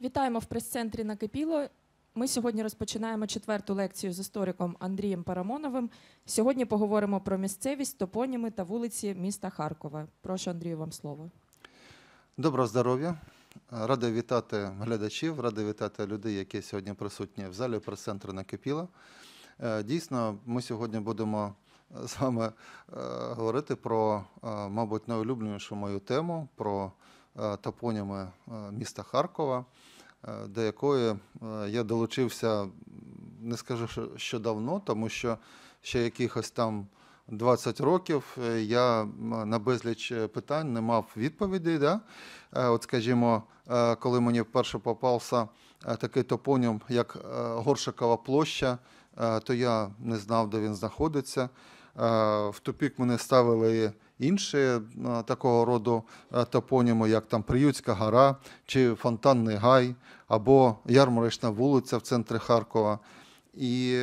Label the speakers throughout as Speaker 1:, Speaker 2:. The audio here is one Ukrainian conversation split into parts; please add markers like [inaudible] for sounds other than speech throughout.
Speaker 1: Вітаємо в прес-центрі накипіло. Ми сьогодні розпочинаємо четверту лекцію з істориком Андрієм Парамоновим. Сьогодні поговоримо про місцевість, топоніми та вулиці міста Харкова. Прошу Андрію вам слово. Доброго здоров'я. Радий вітати глядачів, радий вітати людей, які сьогодні присутні в залі прес-центру накипіло. Е, дійсно, ми сьогодні будемо е, з вами е, говорити про, мабуть, найулюбленішу мою тему. про Е, топоніми е, міста Харкова, е, до якої я долучився, не скажу, що давно, тому що ще якихось там 20 років я на безліч питань не мав відповідей. Да? От, скажімо, коли мені вперше попався такий топонім, як Горшикова площа, то я не знав, де він знаходиться. Е, в тупік мене ставили інші е, такого роду е, топоніми, як там Приютська гора чи Фонтанний Гай, або Ярмарочна вулиця в центрі Харкова. І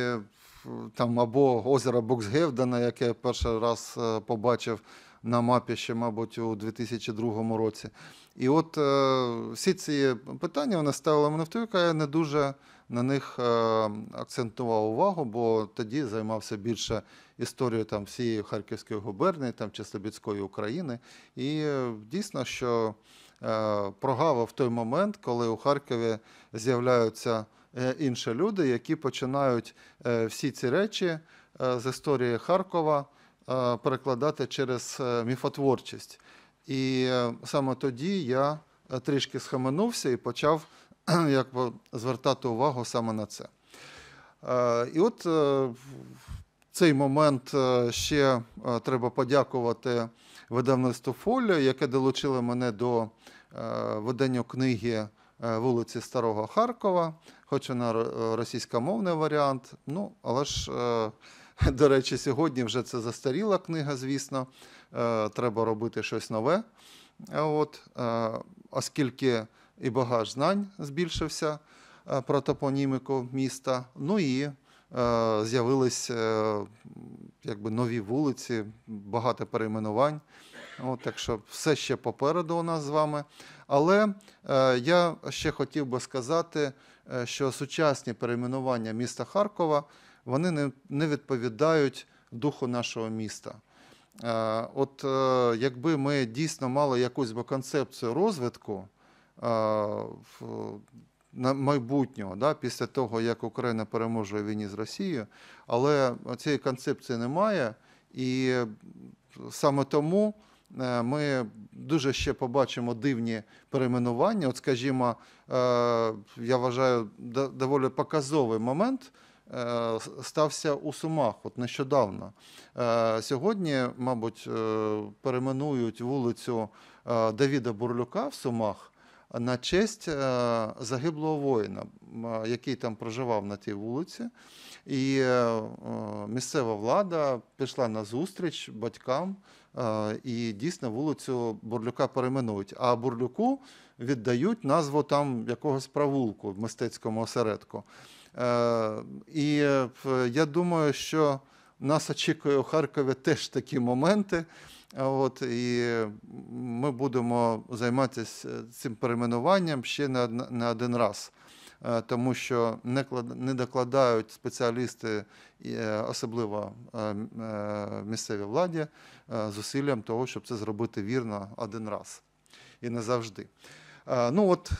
Speaker 1: там Або озеро Боксгевдена, яке я перший раз побачив на мапі ще, мабуть, у 2002 році. І от всі ці питання вони ставили мене в тупік, а я не дуже на них акцентував увагу, бо тоді займався більше історію там всієї Харківської губернії, там чи Слобідської України. І е, дійсно, що е, прогава в той момент, коли у Харкові з'являються е, інші люди, які починають всі ці речі з історії Харкова перекладати через міфотворчість. І саме тоді я трішки схаменувся і почав [clears throat] як звертати увагу саме на це. І от цей момент е, ще е, треба подякувати видавництву Фоліо, яке долучило мене до е, видання книги вулиці Старого Харкова, хоч вона російськомовний варіант. Ну, але ж, [laughs] до речі, сьогодні вже це застаріла книга, звісно. Треба робити щось нове. От, Оскільки і багаж знань збільшився про топоніміку міста. ну і Е, з'явились е, якби нові вулиці, багато перейменувань. От, Так що все ще попереду у нас з вами. Але е, я ще хотів би сказати, що сучасні перейменування міста Харкова вони не відповідають духу нашого міста. от якби ми дійсно мали якусь концепцію розвитку майбутнього да, після того, як Україна переможе в війні з Росією, але цієї концепції немає, і саме тому е, ми дуже ще побачимо дивні перейменування. От, скажімо, е, я вважаю, доволі показовий момент. Е, стався у Сумах, от нещодавно. Сьогодні, мабуть, перейменують вулицю Давіда Бурлюка в Сумах на честь е, загиблого воїна, е, який там проживав на тій вулиці, і е, місцева влада пішла на зустріч батькам. І дійсно вулицю Бурлюка перейменують. А Бурлюку віддають назву там якогось провулку в мистецькому осередку. І я думаю, що нас очікує у Харкові теж такі моменти. От, І ми будемо займатися е, цим перейменуванням ще не на один раз. Е, тому що не докладають спеціалісти, е, особливо місцеві владі, зусиллям того, щоб це зробити вірно один раз і не завжди. Ну от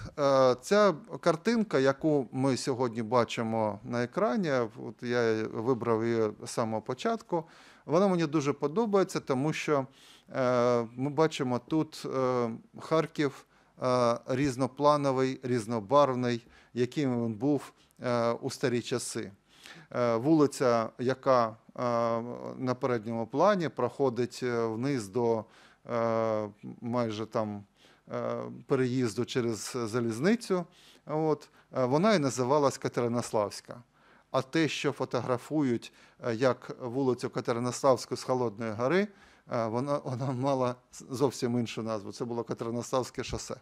Speaker 1: ця картинка, яку ми сьогодні бачимо на екрані, от я вибрав її з самого початку. Воно мені дуже подобається, тому що е, ми бачимо тут е, Харків е, різноплановий, різнобарвний, яким він був у старі часи. Вулиця, яка на передньому плані проходить вниз до майже там переїзду через залізницю, от, вона і називалась Катеринославська. А те, що фотографують е, як вулицю Катеринославську з Холодної Гори, е, вона вона мала зовсім іншу назву. Це було Катеринославське шосе.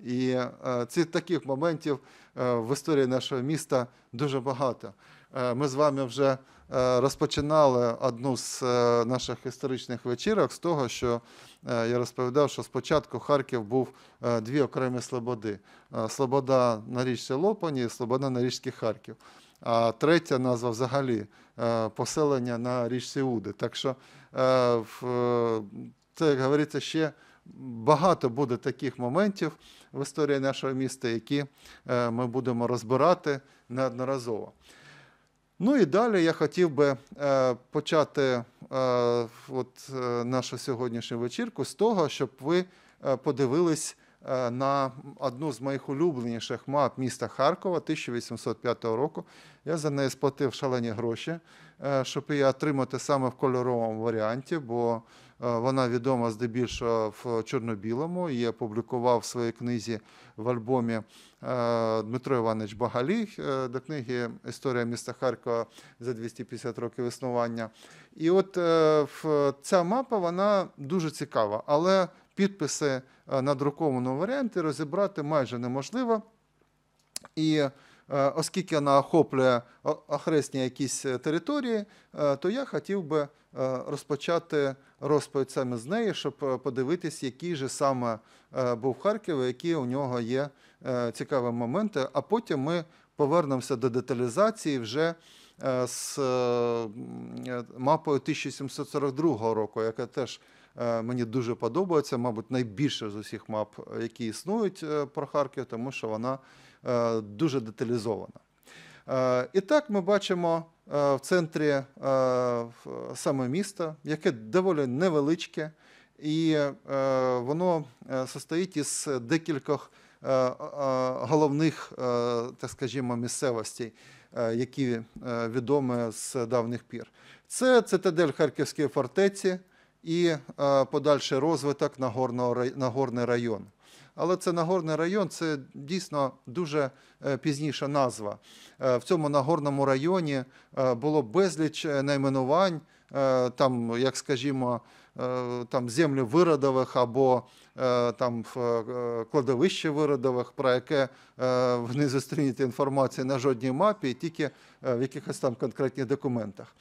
Speaker 1: І е, ці таких моментів в історії нашого міста дуже багато. Ми з вами вже розпочинали одну з наших історичних вечірок з того, що я розповідав, що спочатку Харків був дві окремі слободи: Слобода на річці Лопані і Слобода на річці Харків. А третя назва взагалі е, поселення на річці Уди. Так що, е, е, це, як говориться, ще багато буде таких моментів в історії нашого міста, які ми будемо розбирати неодноразово. Ну і далі я хотів би почати от нашу сьогоднішню вечірку з того, щоб ви подивились. Е, на одну з моїх улюбленіших мап міста Харкова 1805 року. Я за неї сплатив шалені гроші, е, щоб її отримати саме в кольоровому варіанті, бо е, вона відома здебільшого в чорно-білому. Я опублікував в своїй книзі в альбомі Дмитро Іванович Багалій до книги Історія міста Харкова за 250 років існування. І от ця мапа вона дуже цікава. але підписи е, на друкованому варіанті розібрати майже неможливо. І е, оскільки вона охоплює охресні якісь е, території, то я хотів би розпочати розповідь саме з неї, щоб подивитись, який же саме був Харків, які у нього є цікаві моменти. А потім ми повернемося до деталізації вже з мапою 1742 року, яка теж Е, мені дуже подобається, мабуть, найбільше з усіх мап, е, які існують е, про Харків, тому що вона дуже деталізована. І так ми бачимо в центрі саме місто, яке доволі невеличке, і воно состоїть із декількох головних, так скажімо, місцевостей, які відомі з давніх пір. Це цитадель Харківської фортеці і е, подальший розвиток Нагорний район. Але це Нагорний район це дійсно дуже е, пізніша назва. Е, в цьому Нагорному районі було безліч найменувань, там, як скажімо, там землі виродових або там кладовище виродових, про яке ви не зустрінете інформації на жодній мапі, тільки в якихось там конкретних документах.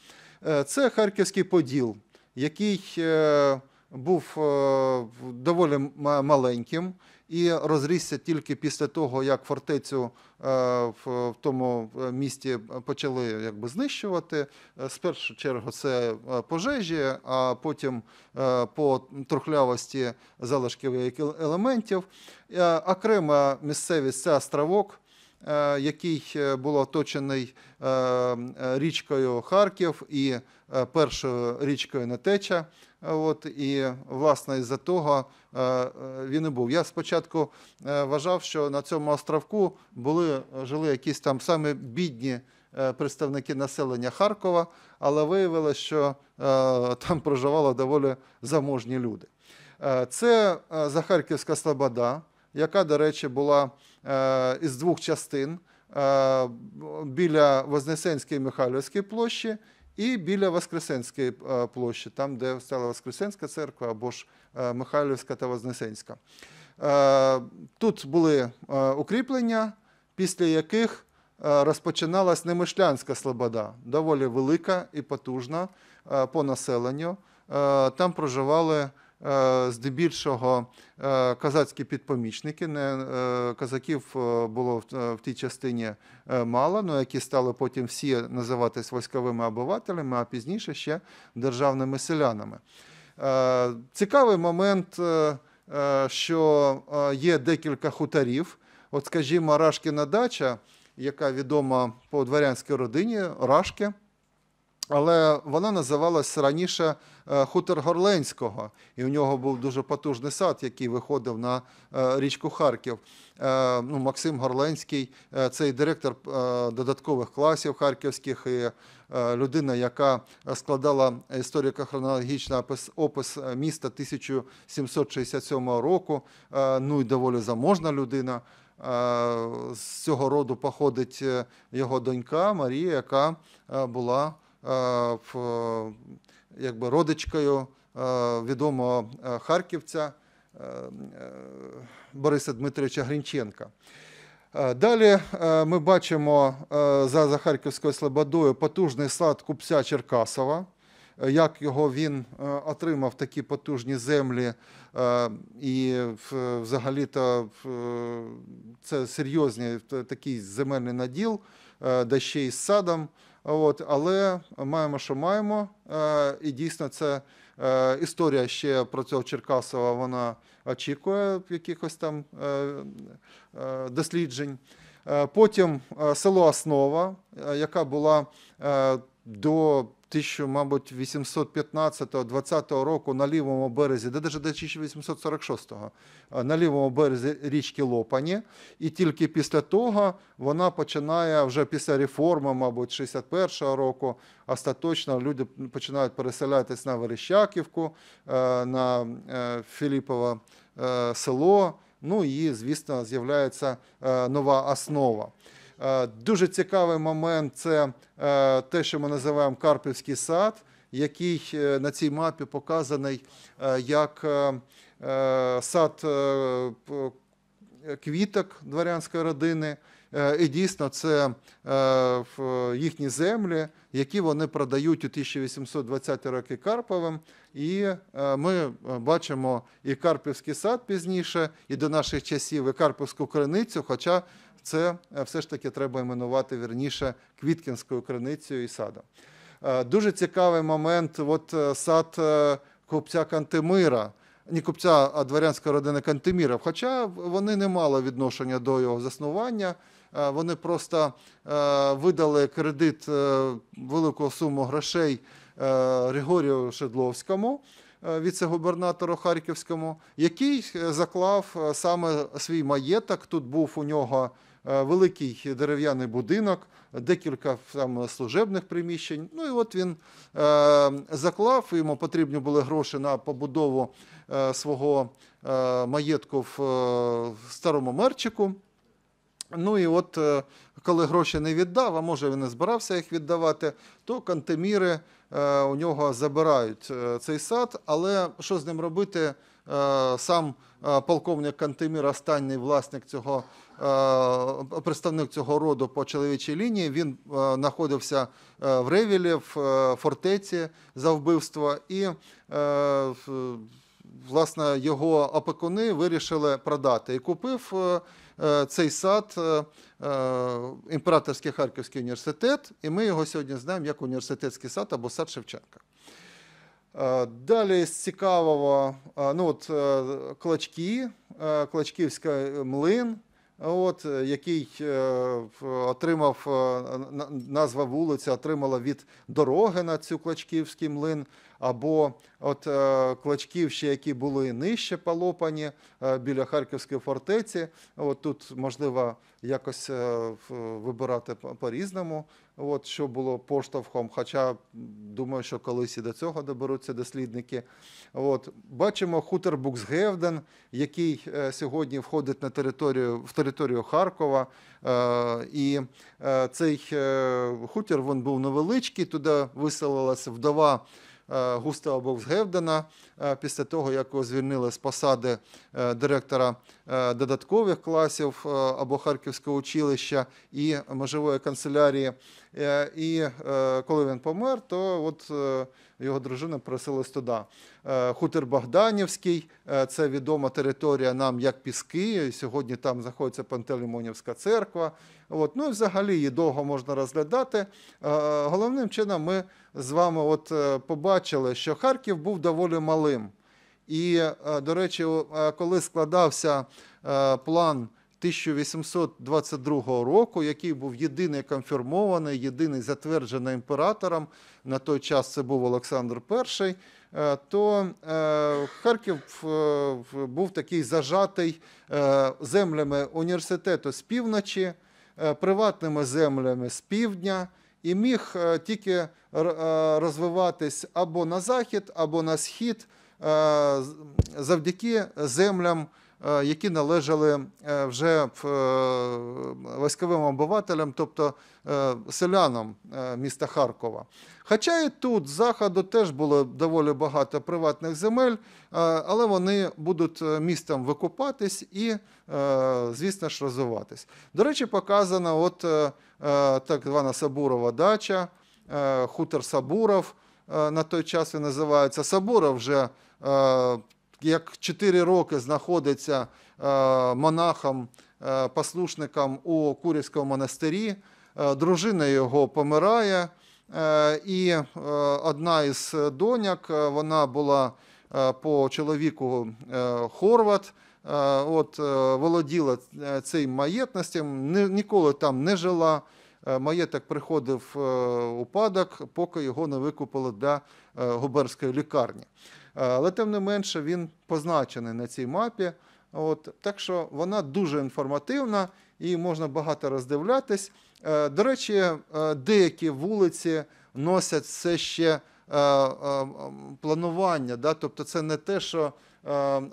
Speaker 1: Це Харківський Поділ який е, був е, доволі маленьким і розрісся тільки після того, як фортецю е, в тому місті почали якби знищувати. З першу чергу це пожежі, а потім по трухлявості залишків елементів. Окрема місцевість це островок. Е, який е, був оточений е, річкою Харків і першою річкою Нетеча. От і власне із-за того він і був. Я спочатку вважав, що на цьому островку були жили якісь там саме бідні представники населення Харкова, але виявилося, що там проживали доволі заможні люди. Це Захарківська Слобода, яка, до речі, була Е, із двох частин е, біля Вознесенської і Михайлівської площі. І біля Воскресенської е, площі, там, де стала Воскресенська церква або ж Михайлівська та Вознесенська. Тут були укріплення, після яких розпочиналась Немишлянська Слобода, доволі велика і потужна по населенню. Там проживали. Е, здебільшого е, казацькі підпомічники. Не е, казаків було в тій частині мало, але ну, які стали потім всі називатись військовими обивателями, а пізніше ще державними селянами. Цікавий момент, що є декілька хуторів. От, скажімо, Рашкіна дача, яка відома по дворянській родині Рашки, але вона називалась раніше Е, хутор Горленського, і у нього був дуже потужний сад, який виходив на е, річку Харків. Е, ну, Максим Горленський, цей директор додаткових класів харківських, і людина, яка складала історико-хронологічний опис міста 1767 року. Ну і доволі заможна людина. З цього роду походить його донька Марія, яка була в якби родичкою е, відомого е, харківця е, Бориса Дмитровича Грінченка. Далі ми бачимо за Захарківською Слободою потужний сад купця Черкасова. Як його він отримав такі потужні землі, і взагалі-то це серйозний такий земельний наділ, де ще й з садом. От, Але маємо, що маємо. Е, і дійсно, це е, історія ще про цього Черкасова. Вона очікує якихось там е, досліджень. Потім село Основа, яка була до 1815-20 року на лівому березі, де навіть до 1846-го, на лівому березі річки Лопані. І тільки після того вона починає вже після реформи, мабуть, 61-го року. Остаточно люди починають переселятися на Верещаківку, е, на е, Філіпове е, село. Ну і звісно, з'являється нова основа. Е, дуже цікавий момент це е, те, що ми називаємо Карпівський сад, який е, на цій мапі показаний як сад квіток дворянської родини. І дійсно, це їхні землі, які вони продають у 1820 роки Карповим. І ми бачимо і Карпівський сад пізніше, і до наших часів, і Карпівську криницю. Хоча це е, все ж таки треба іменувати вірніше Квіткінською криницею і садом. Е, дуже цікавий момент. От е, сад купця Кантемира, не купця, а дворянська родина Кантеміров. Хоча вони не мали відношення до його заснування. Вони просто видали кредит велику суму грошей Григорію Шедловському, губернатору Харківському, який заклав саме свій маєток. Тут був у нього. Е, великий дерев'яний будинок, декілька там служебних приміщень. Ну і от він е, заклав, йому потрібні були гроші на побудову е, свого маєтку в старому мерчику. Ну і от коли гроші не віддав, а може він не збирався їх віддавати, то кантеміри у нього забирають цей сад. Але що з ним робити? Сам полковник Кантемір, останній власник цього Е, представник цього роду по чоловічій лінії. Він е, знаходився е, в Ревілі, в фортеці за вбивство, і власне його опекуни вирішили продати і купив. Цей сад імператорський харківський університет, і ми його сьогодні знаємо як університетський сад або сад Шевченка. Далі з цікавого ну от, клачки, клачківський млин, от, е, який е, отримав е, назва вулиця, отримала від дороги на цю Клачківський млин, або от клачків, ще які були нижче полопані біля Харківської фортеці. От Тут можливо якось вибирати по-різному. От що було поштовхом, хоча думаю, що колись і до цього доберуться дослідники. От бачимо хутор Буксгевден, який е, сьогодні входить на територію в територію Харкова. Е, і е, цей е, хутір він був невеличкий. Туди виселилася вдова. Е, Густава Боксгевдена е, після того, як його звільнили з посади е, директора додаткових класів або Харківського училища і межової канцелярії Е, і е, коли він помер, то от е, його дружина просилась туди. Хутор Богданівський, це відома територія нам як Піски. Сьогодні там знаходиться Пантелеймонівська церква. От. Ну і взагалі її довго можна розглядати. Головним чином, ми з вами от побачили, що Харків був доволі малим. І, до речі, коли складався план 1822 року, який був єдиний конфірмований, єдиний затверджений імператором. На той час це був Олександр І, е, то е, Харків е, був такий зажатий землями університету з півночі, приватними землями з півдня. І міг тільки розвиватись або на захід, або на схід завдяки землям Е, які належали е, вже е, військовим обивателям, тобто селянам міста Харкова. Хоча і тут з заходу теж було доволі багато приватних земель, але вони будуть містом викупатись і, звісно ж, розвиватись. До речі, показана от так звана Сабурова дача, хутор Сабуров. На той час він називається Сабуров вже як 4 роки знаходиться е, монахом, е, послушником у Курівському монастирі, е, дружина його помирає, і одна із доньок, вона була по чоловіку Хорват. От володіла цим маєтностям, ніколи там не жила. Маєток приходив у падок, поки його не викупили для губерської лікарні. Е, але тим не менше він позначений на цій мапі. От, Так що вона дуже інформативна і можна багато роздивлятись. Е, до речі, е, деякі вулиці носять все ще планування, да? тобто це не те, що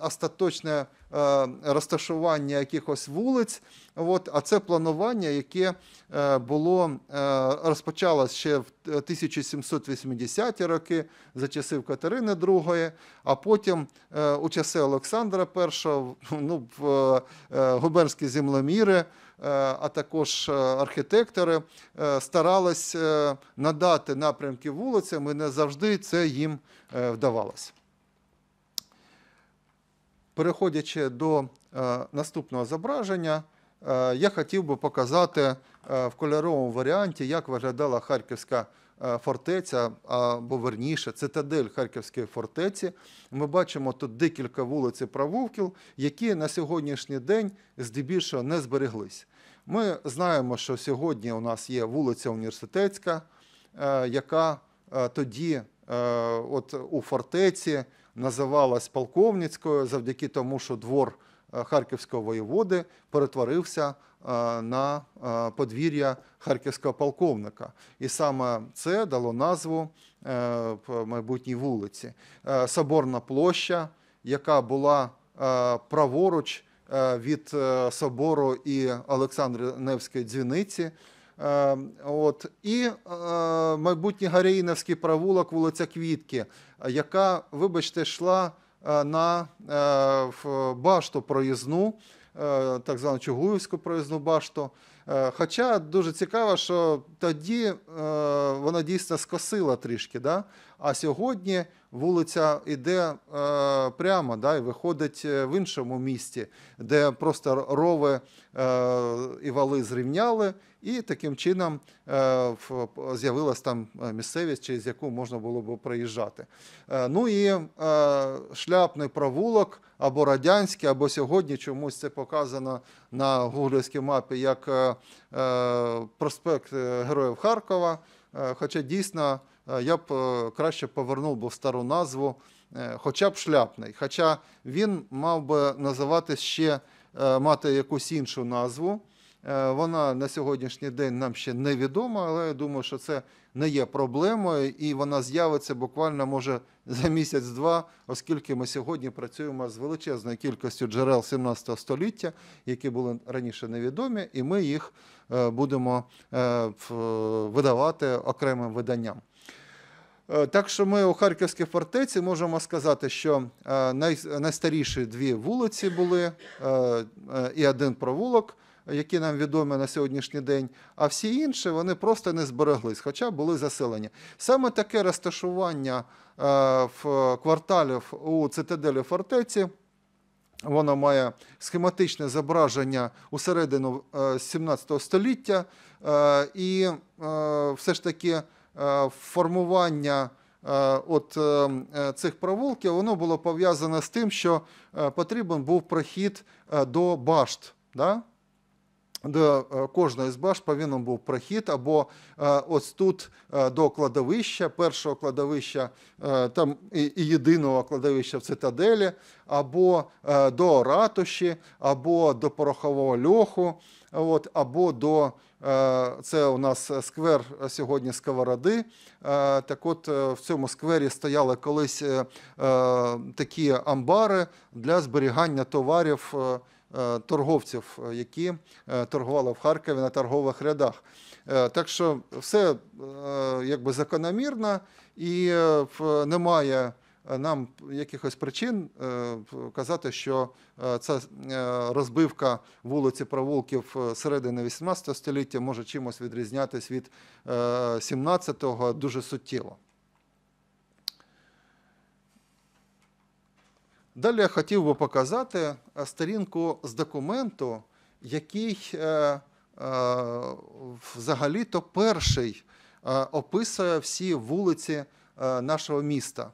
Speaker 1: остаточне Е, розташування якихось вулиць. От, А це планування, яке е, було е, розпочалося ще в 1780-ті роки за часів Катерини II, а потім у часи Олександра І, ну, в губернські земломіри, А також архітектори старались надати напрямки вулицям, і не завжди це їм вдавалось переходячи до е, наступного зображення, е, я хотів би показати е, в кольоровому варіанті, як виглядала Харківська фортеця, або верніше, цитадель Харківської фортеці. Ми бачимо тут декілька вулиць і провулків, які на сьогоднішній день здебільшого не збереглись. Ми знаємо, що сьогодні у нас є вулиця Університетська, яка тоді от у фортеці називалась полковницькою завдяки тому, що двор е, харківського воєводи перетворився е, на е, подвір'я харківського полковника. І саме це дало назву майбутній вулиці. Соборна площа, яка була праворуч від собору і Олександри Невської дзвіниці. Е, от. І е, майбутній Гаряїновський провулок, вулиця Квітки, яка, вибачте, йшла е, на башту проїзну, так звану Чугуївську проїзну башту. Хоча дуже цікаво, що тоді вона дійсно скосила трішки. Да? А сьогодні вулиця йде е, прямо да, і виходить е, в іншому місті, де просто рови е, і вали зрівняли, і таким чином е, з'явилась там е, місцевість, через яку можна було б проїжджати. Е, ну і е, шляпний провулок або радянський, або сьогодні чомусь це показано на гуглівській мапі як е, е проспект Героїв Харкова. Хоча дійсно Е, я б е, краще повернув би в стару назву, е, хоча б шляпний. Хоча він мав би називатися ще мати якусь іншу назву. Вона на сьогоднішній день нам ще невідома, але я думаю, що це не є проблемою, і вона з'явиться буквально може за місяць-два, оскільки ми сьогодні працюємо з величезною кількістю джерел 17 століття, які були раніше невідомі, і ми їх будемо видавати окремим виданням. Е, так що ми у Харківській фортеці можемо сказати, що е, найстаріші дві вулиці були е, і один провулок, які нам відомі на сьогоднішній день, а всі інші вони просто не збереглись, хоча були заселені. Саме таке розташування в кварталів у цитаделі фортеці. воно має схематичне зображення у середину 17 століття, і все ж таки Е, формування е, от е, цих провулків воно було пов'язане з тим, що потрібен був прохід до башт. Да? До кожної з башт повинен був прохід, або ось тут до кладовища, першого кладовища там і єдиного кладовища в цитаделі, або до ратуші, або до порохового льоху, от, або до Е, це у нас сквер сьогодні Сковороди. Е, так от е, в цьому сквері стояли колись такі амбари для зберігання товарів торговців, які торгували в Харкові на торгових рядах. Так що все якби закономірно і немає нам якихось причин е, казати, що е, ця е, розбивка вулиці провулків середини 18 століття може чимось відрізнятись від 17-го дуже суттєво. Далі я хотів би показати сторінку з документу, який взагалі-то перший описує всі вулиці нашого міста.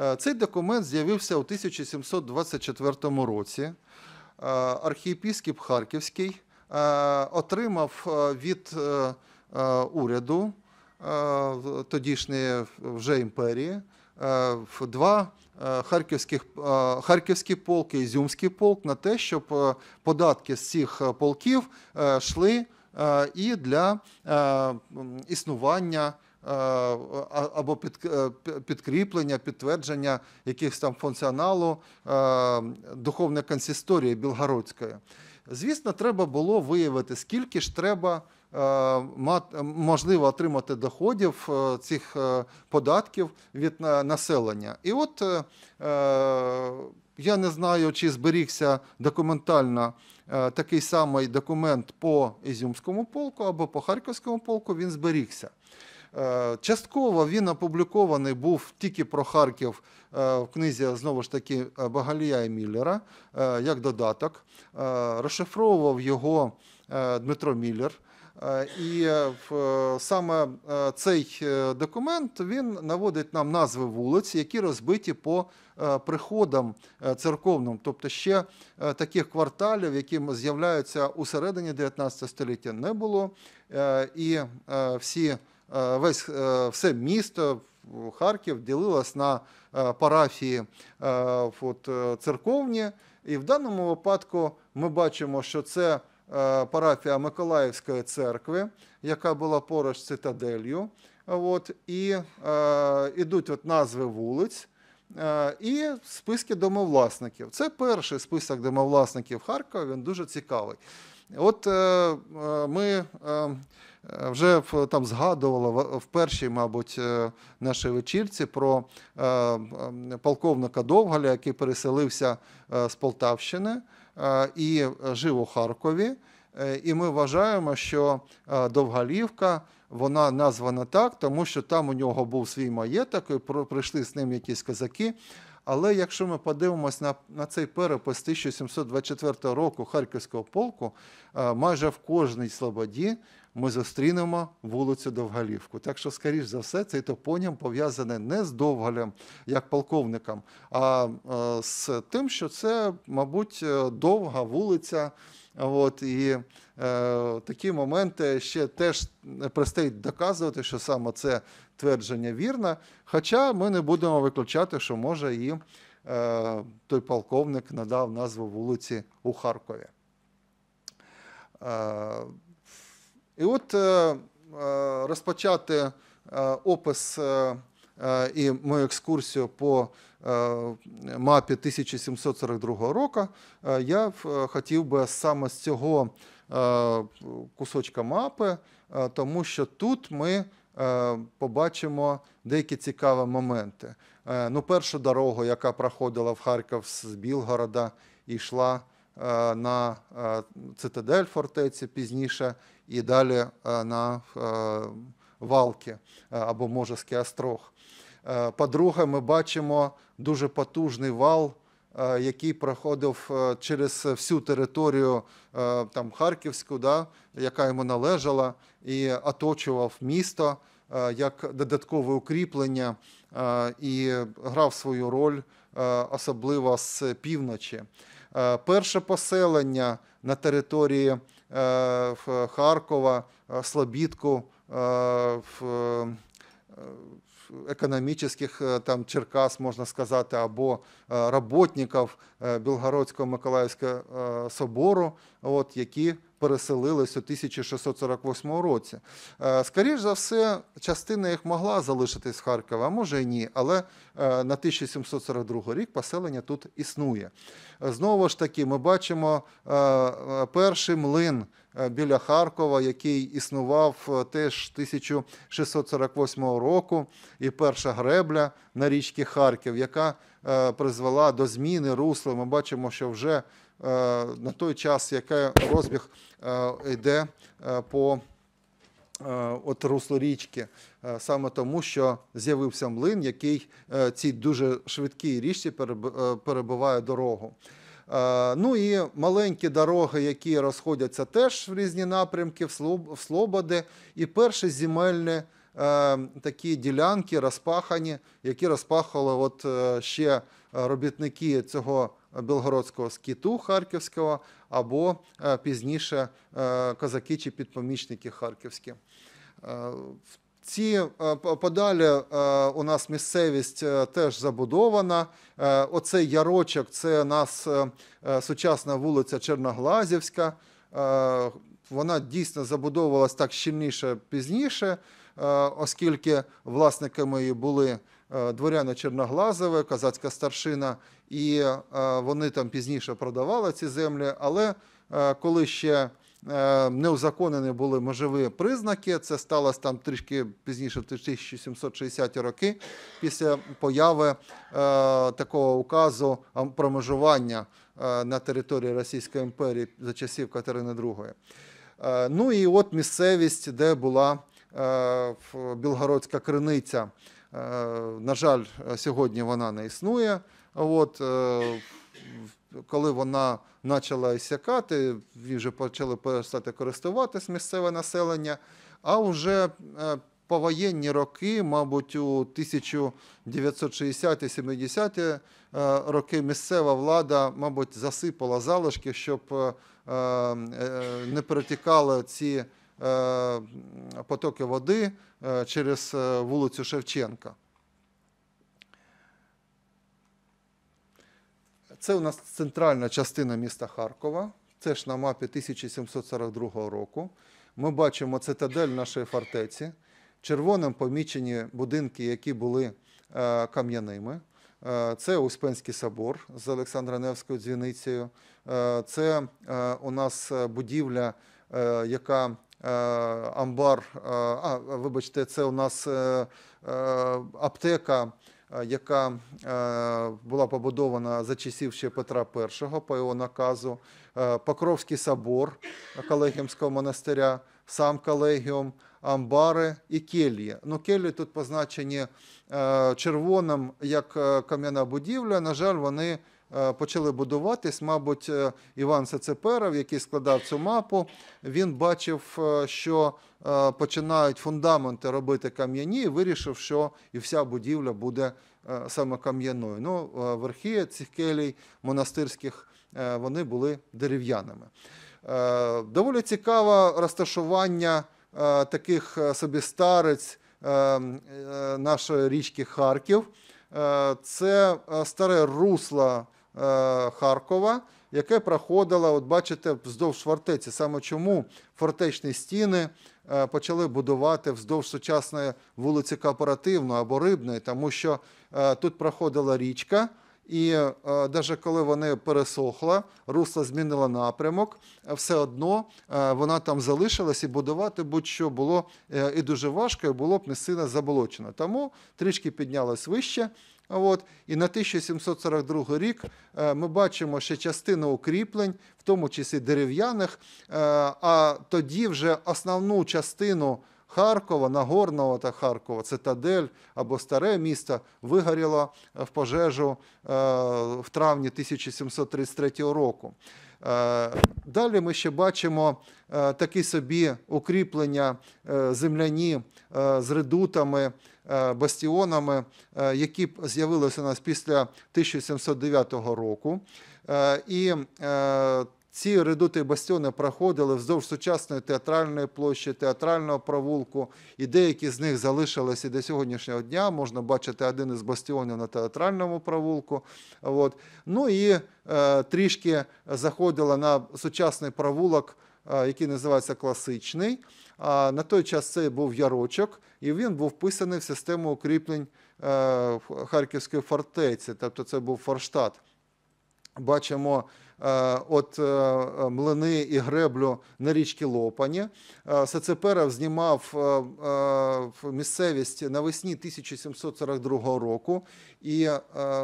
Speaker 1: Е, цей документ з'явився у 1724 році. Е, архієпіскіп Харківський е, отримав від уряду тодішньої вже імперії два харківські полки і Зюмський полк на те, щоб податки з цих полків йшли і для існування Е, або е, підкріплення, підтвердження якихось там функціоналу е, духовної консисторії Білгородської. Звісно, треба було виявити, скільки ж треба можливо отримати доходів цих податків від населення. І от я не знаю, чи зберігся документально такий самий документ по Ізюмському полку або по Харківському полку. Він зберігся. Е, частково він опублікований був тільки про Харків е, в книзі знову ж таки Багалія і Міллера е, як додаток. Розшифровував його Дмитро Міллер. І саме цей документ він наводить нам назви вулиць, які розбиті по приходам церковним, тобто ще таких кварталів, які з'являються у середині 19 століття, не було. І всі Е, весь е, все місто. Харків ділилось на е, парафії от, церковні, і в даному випадку ми бачимо, що це парафія Миколаївської церкви, яка була поруч з цитаделью. От, І е, йдуть от назви вулиць е, і списки домовласників. Це перший список домовласників Харкова, він дуже цікавий. От е, ми. Е, Е, вже там згадувала в першій, мабуть, е, нашій вечірці про е, полковника Довгаля, який переселився з Полтавщини і жив у Харкові. І ми вважаємо, що Довгалівка вона названа так, тому що там у нього був свій маєток, і прийшли з ним якісь козаки. Але якщо ми подивимось на на цей перепис 1724 року Харківського полку, майже в кожній слободі ми зустрінемо вулицю Довгалівку. Так що, скоріш за все, цей топонім пов'язаний не з довгалем як полковником, а е, з тим, що це, мабуть, е, довга вулиця. От і е, такі моменти ще теж пристають доказувати, що саме це твердження вірне. Хоча ми не будемо виключати, що може і е, той полковник надав назву вулиці у Харкові. Е, і от е, е, розпочати е, опис і мою екскурсію по мапі 1742 року, я б хотів би саме з цього кусочка мапи, тому що тут ми побачимо деякі цікаві моменти. Ну, Першу дорогу, яка проходила в Харків з Білгорода і йшла на цитадель фортеці пізніше і далі е, на е, Валки е, або Можеський острог. По-друге, ми бачимо дуже потужний вал, який проходив через всю територію там, Харківську, да, яка йому належала, і оточував місто як додаткове укріплення і грав свою роль, особливо з півночі. Перше поселення на території Е, Харкова, е, Слобідку, е, економічних э, там Черкас, можна сказати, або э, роботників э, Білгородського Миколаївського собору, от які переселились у 1648 році. Скоріше за все, частина їх могла залишитись з Харкова, а може і ні, але е, на 1742 рік поселення тут існує. Знову ж таки, ми бачимо е, е, перший млин. Е, біля Харкова, який існував е, теж 1648 року, і перша гребля на річці Харків, яка е, призвела до зміни русла. Ми бачимо, що вже на той час який розбіг йде по от русло річки, саме тому, що з'явився млин, який цій дуже швидкій річці перебуває дорогу. Е, ну і маленькі дороги, які розходяться теж в різні напрямки, в Слободи. І перші земельні е, такі ділянки розпахані, які розпахали от е, ще робітники цього Білгородського скіту Харківського, або пізніше козаки чи підпомічники харківські. Ці е, подалі е, у нас місцевість е, теж забудована. Оцей ярочок це у нас сучасна вулиця Черноглазівська. Вона дійсно забудовувалась так щільніше пізніше, оскільки власниками її були дворяни Черноглазове, козацька старшина, і вони там пізніше продавали ці землі. Але коли ще Е, неузаконені були межові признаки. Це сталося там трішки пізніше, в 1760-ті роки, після появи е, такого указу про межування е, на території Російської імперії за часів Катерини II. Ну і от місцевість, де була білгородська криниця. На жаль, сьогодні вона не існує. От коли вона почала ісякати, її вже почали перестати користуватись місцеве населення. А вже е, повоєнні роки, мабуть, у 1960 70 ті роки місцева влада, мабуть, засипала залишки, щоб е, е, не перетікали ці потоки води через вулицю Шевченка. Це у нас центральна частина міста Харкова. Це ж на мапі 1742 року. Ми бачимо цитадель нашої фортеці. Червоним помічені будинки, які були е, кам'яними. Е, це Успенський собор з Олександра Невською дзвіницею. Е, це у нас будівля, яка амбар. А вибачте, це у нас аптека Е, яка е, була побудована за часів ще Петра І по його наказу, е, Покровський собор Колегіумського монастиря, сам колегіум, амбари і келії. Ну, келії тут позначені червоним як кам'яна будівля. На жаль, вони. Е, почали будуватись. Мабуть, е, Іван Сацеперов, який складав цю мапу, він бачив, е, що починають фундаменти робити кам'яні, і вирішив, що і вся будівля буде саме кам'яною. Ну, верхи цих келій монастирських вони були дерев'яними. Доволі цікаве розташування таких собі старець нашої річки Харків. Це старе русло Е, Харкова, яке проходило, от бачите, вздовж фортеці. Саме чому фортечні стіни е, почали будувати вздовж сучасної вулиці Кооперативної або Рибної, тому що е, тут проходила річка. І навіть коли вона пересохла, русло змінило напрямок, все одно вона там залишилась і будувати будь-що було і дуже важко, і було б не сильно заболочено. Тому трішки піднялось вище. От. І на 1742 рік е, ми бачимо, ще частину укріплень, в тому числі дерев'яних, е, а тоді вже основну частину. Харкова, Нагорного та Харкова, Цитадель або Старе місто вигоріло в пожежу е, в травні 1733 року. Далі ми ще бачимо такі собі укріплення земляні з редутами Е, бастіонами, е, які з'явилися у нас після 1709 року. Е, і ці редути бастіони проходили вздовж сучасної театральної площі, театрального провулку, і деякі з них залишилися до сьогоднішнього дня. Можна бачити один із бастіонів на театральному провулку. От. Ну і е, трішки заходила на сучасний провулок, е, який називається класичний. На той час це був ярочок, і він був вписаний в систему укріплень е, Харківської фортеці, тобто це був форштат. Бачимо е, от е, млини і греблю на річці Лопані. Сацеперов знімав місцевість навесні 1742 року, і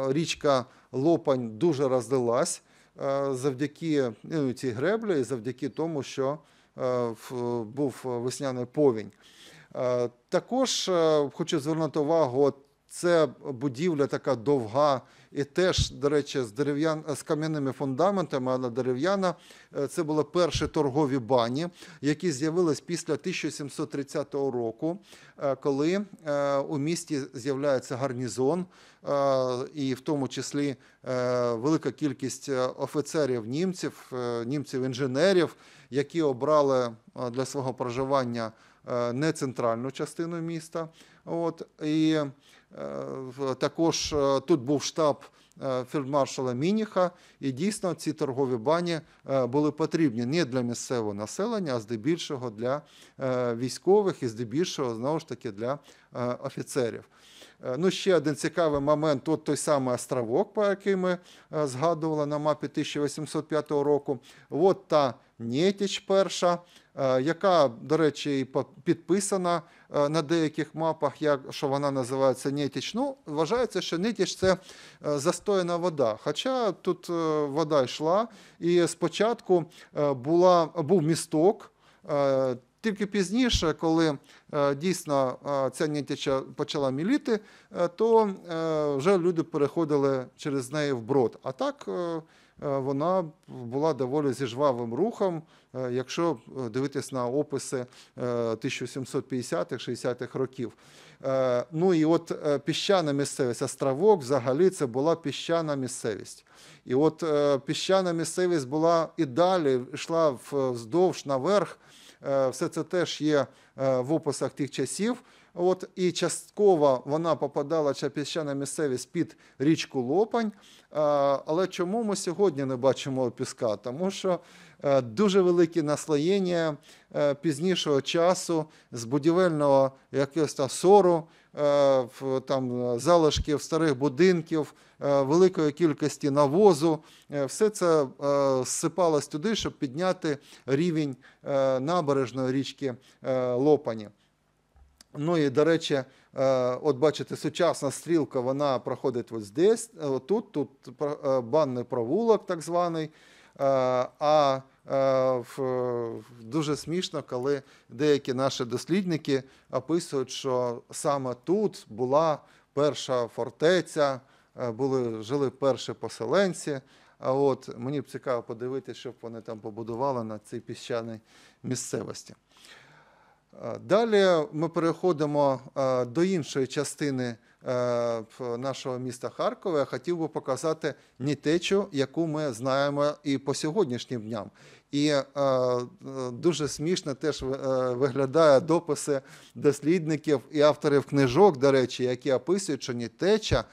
Speaker 1: річка Лопань дуже роздалась завдяки ну, цій греблі і завдяки тому, що. Е, був е, весняний повінь. Е, також хочу звернути увагу, це будівля така довга і теж, до речі, з дерев'ян з кам'яними фундаментами, але дерев'яна е, це були перші торгові бані, які з'явились після 1730 року, е, коли е, у місті з'являється гарнізон, і в тому числі велика кількість офіцерів німців, німців-інженерів, які обрали для свого проживання не центральну частину міста. От і Е, також е, тут був штаб е, фельдмаршала Мініха, і дійсно ці торгові бані були потрібні не для місцевого населення, а здебільшого для військових і здебільшого знову ж таки для офіцерів. Ну, ще один цікавий момент: от той самий островок, про який ми згадували на мапі 1805 року. От та Нєтіч перша, е, яка, до речі, підписана е, на деяких мапах, як що вона називається Нєтіч. Ну, вважається, що Нєтіч – це е, застояна вода. Хоча тут вода йшла, і спочатку була, був місток. Тільки пізніше, коли дійсно ця нітяча почала міліти, то вже люди переходили через неї вброд. А так Е, вона була доволі зі жвавим рухом. Е, якщо е, дивитись на описи 1750 60 х років. Ну і от піщана місцевість, островок взагалі це була піщана місцевість. І от піщана місцевість була і далі, йшла вздовж наверх. Все це теж є в описах тих часів. От І частково вона попадала ця піщана місцевість під річку Лопань. Е, але чому ми сьогодні не бачимо піска? Тому що е, дуже великі наслоєння е, пізнішого часу з будівельного якогось там сору, там залишків старих будинків, великої кількості навозу, все це зсипалось туди, щоб підняти рівень набережної річки Лопані. Ну і до речі, е, от бачите, сучасна стрілка вона проходить ось десь, е, тут, тут е, банний провулок, так званий. А дуже смішно, коли деякі наші дослідники описують, що саме тут була перша фортеця, були, жили перші поселенці. А от мені б цікаво подивитися, щоб вони там побудували на цій піщаній місцевості. Е, далі ми переходимо е, до іншої частини е, нашого міста Харкова. Я хотів би показати нітечу, яку ми знаємо і по сьогоднішнім дням. І дуже смішно теж виглядає дописи дослідників і авторів книжок, до речі, які описують, що нітеча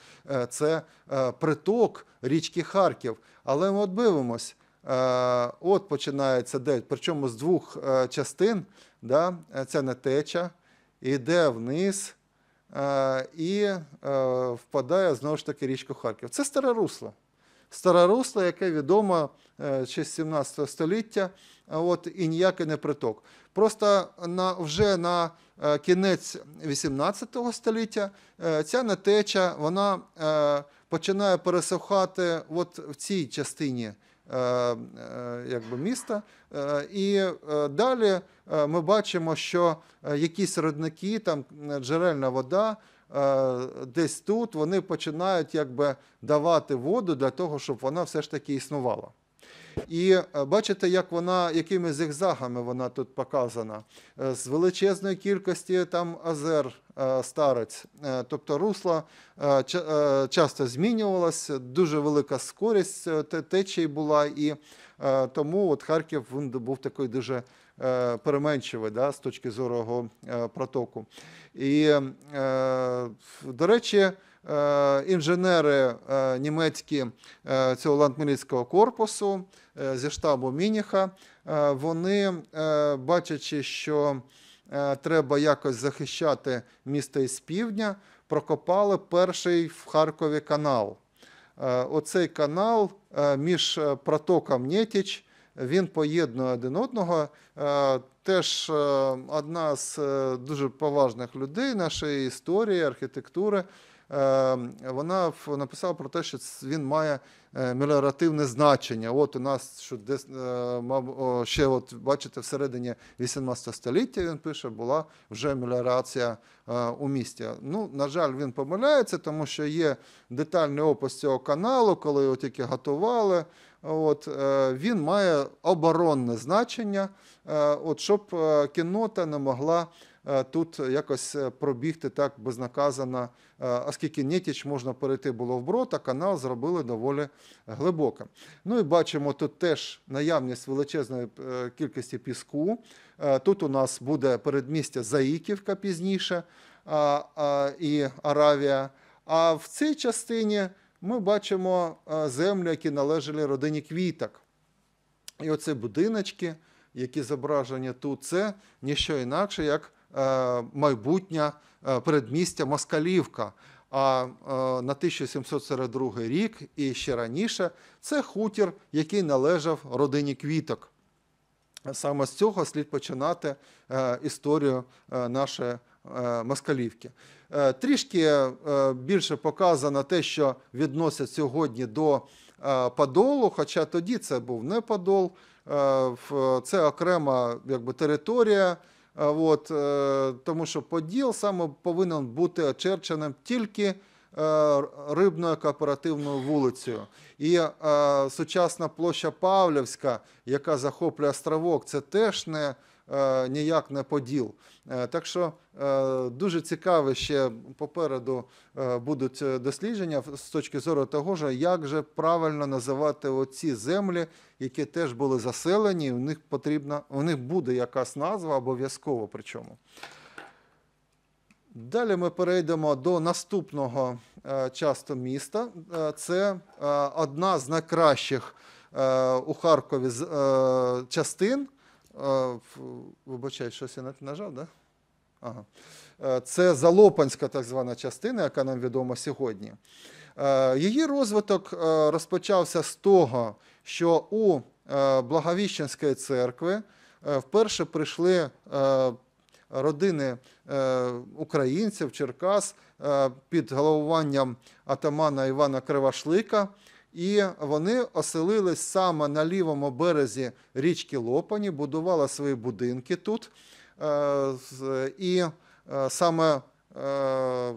Speaker 1: це приток річки Харків. Але ми от дивимось, от починається де, причому з двох частин да, е, ця нетеча йде вниз е, і е, впадає знову ж таки річку Харків. Це старе русло. Старе русло, яке відомо ще з 17 століття, от, і ніякий не приток. Просто на, вже на кінець 18 століття ця нетеча вона починає пересухати от в цій частині. Е, е, якби, міста. Е, і далі ми бачимо, що якісь родники, там джерельна вода. Десь тут вони починають якби давати воду для того, щоб вона все ж таки існувала. І е, бачите, як вона, якими зигзагами вона тут показана. Е, з величезної кількості там озер е, старець, тобто русло часто змінювалося, дуже велика скорість течії була, і тому от Харків він був такий дуже переменчивий да, з точки зору протоку. І, до речі, Е, інженери е, німецькі е, цього ландміліцького корпусу зі штабу Мініха. Вони бачачи, що треба якось захищати місто із півдня, прокопали перший в Харкові канал. Оцей канал між протоком Нєтіч, він поєднує один одного. Теж одна з дуже поважних людей нашої історії, архітектури Ем, вона написала про те, що він має е, меліоративне значення. От у нас що десь е, ще, от бачите, всередині 18 століття він пише, була вже меліорація е, у місті. Ну, на жаль, він помиляється, тому що є детальний опис цього каналу, коли його тільки готували. От, Він має оборонне значення, от, щоб кіннота не могла Е, тут якось е, пробігти так безнаказано, е, оскільки нітіч можна перейти було вброд, а канал зробили доволі глибоким. Ну і бачимо тут теж наявність величезної кількості піску. Тут у нас буде передмістя Заїківка пізніше і Аравія. А в цій частині ми бачимо землю, які належали родині квіток. І оці будиночки, які зображені тут, це ніщо інакше, як Е, майбутнє е, передмістя Москалівка. А е, на 1742 рік і ще раніше це хутір, який належав родині квіток. Саме з цього слід починати історію нашої москалівки. Трішки більше показано те, що відносять сьогодні до Подолу, хоча тоді це був не Подол, це окрема якби, територія. От, е, Тому що Поділ саме повинен бути очерченим тільки е, рибною кооперативною вулицею. І е, сучасна площа Павлівська, яка захоплює островок, це теж не Е, ніяк не поділ. Е, так що е, дуже цікаве ще попереду будуть дослідження з точки зору того, ж, як же правильно називати оці землі, які теж були заселені. У них потрібна, у них буде якась назва обов'язково. Причому. Далі ми перейдемо до наступного часто міста. Це одна з найкращих у Харкові частин. Вибачай, щось я нажав, да? Ага. Е, це Залопанська так звана частина, яка нам відома сьогодні. Е, її розвиток е, розпочався з того, що у Благовіщенської церкви вперше прийшли родини українців Черкас під головуванням атамана Івана Кривошлика. І вони оселились саме на лівому березі річки Лопані, будували свої будинки тут. Е, і е, саме Е,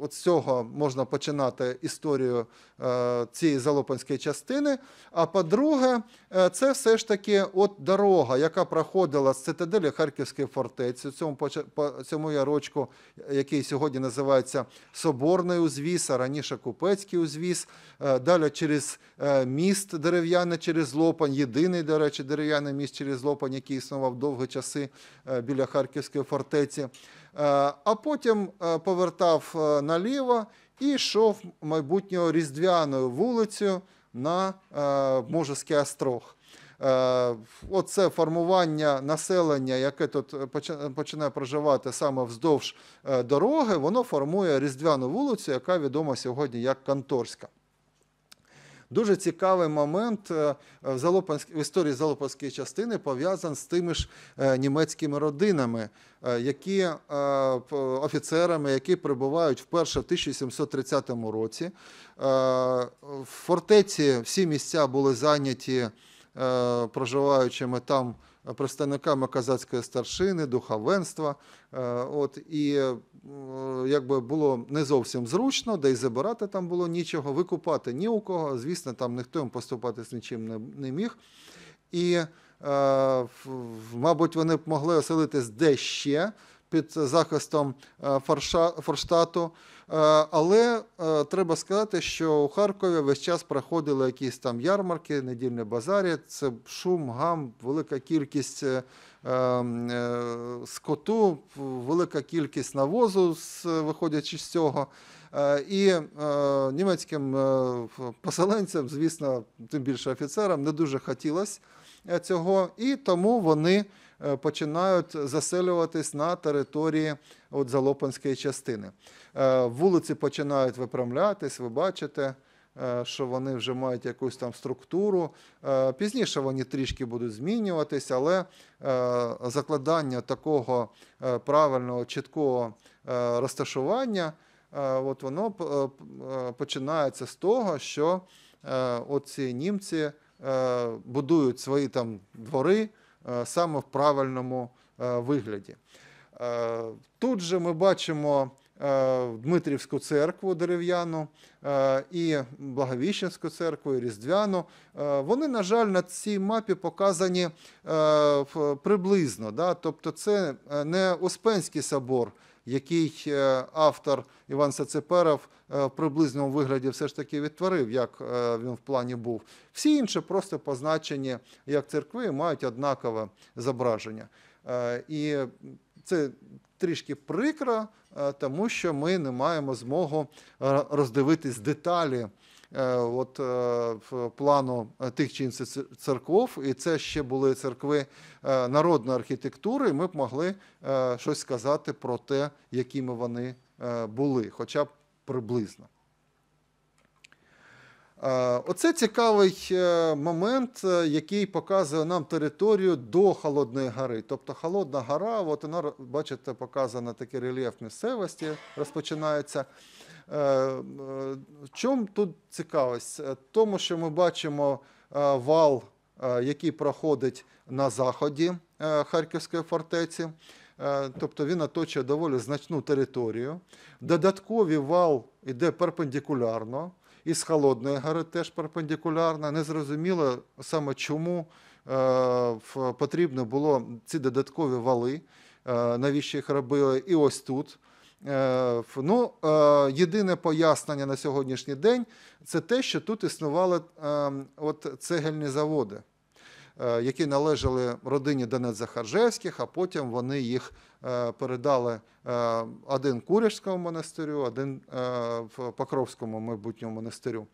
Speaker 1: от з цього можна починати історію е, цієї залопанської частини. А по-друге, е, це все ж таки от дорога, яка проходила з цитаделі Харківської фортеці, цьому по цьому ярочку, який сьогодні називається Соборний узвіс, а раніше Купецький узвіс, далі через міст дерев'яне, через Лопань, єдиний, до речі, дерев'яний міст через Лопань, який існував довгі часи біля Харківської фортеці а потім е, повертав е, наліво і йшов майбутньою різдвяною вулицею на Мужеський е, острог. Оце формування населення, яке тут починає проживати саме вздовж дороги, воно формує різдвяну вулицю, яка відома сьогодні як Канторська. Дуже цікавий момент е, е, в, в історії Залопанської частини пов'язан з тими ж е, німецькими родинами, які офіцерами, які прибувають вперше в 1730 році. В фортеці всі місця були зайняті проживаючими там. Е, представниками казацької старшини, духовенства. Е, от І е, якби було не зовсім зручно, де й забирати там було нічого, викупати ні у кого. Звісно, там ніхто їм поступати з нічим не, не міг. І, мабуть, вони б могли оселитись де ще під захистом форштату. Е, але е, треба сказати, що у Харкові весь час проходили якісь там ярмарки, недільні базарі. Це шум, гам, велика кількість е, ем, скоту, велика кількість навозу, виходячи з цього. І німецьким поселенцям, звісно, тим більше офіцерам, не дуже хотілося цього, і тому вони. Е, починають заселюватись на території от Залопанської частини. Е, вулиці починають виправлятись. ви бачите. Е, що вони вже мають якусь там структуру. Пізніше вони трішки будуть змінюватися, але закладання такого правильного, чіткого розташування, от воно починається з того, що оці німці будують свої там двори. Е, саме в правильному е, вигляді. Е, тут же ми бачимо Дмитрівську церкву дерев'яну і Благовіщенську церкву, і Різдвяну. Вони, на жаль, на цій мапі показані приблизно. Тобто, це не Успенський собор який е, автор Іван Сацеперов е, в приблизному вигляді все ж таки відтворив, як е, він в плані був. Всі інші просто позначені як церкви мають однакове зображення. І це трішки прикро, тому що ми не маємо змогу роздивитись деталі. Е, от, е, плану е, тих чи інших церков, і це ще були церкви народної архітектури, і ми б могли щось сказати про те, якими вони були, хоча б приблизно. Оце цікавий момент, який показує нам територію до Холодної гори. Тобто Холодна гора, от вона, бачите, показана такий рельєф місцевості, розпочинається. Е, е, чому тут цікавість? Е, тому що ми бачимо вал, який проходить на заході Харківської фортеці, тобто він оточує доволі значну територію. Додатковий вал йде перпендикулярно, і з Холодної гори теж перпендикулярно. Незрозуміло саме чому потрібно було ці додаткові вали. Навіщо їх робили? І ось тут Е, ну, е, Єдине пояснення на сьогоднішній день це те, що тут існували ем, от цегельні заводи, е, які належали родині Донець-Захаржевських, а потім вони їх передали один Курячському монастирю, один в Покровському майбутньому монастирю.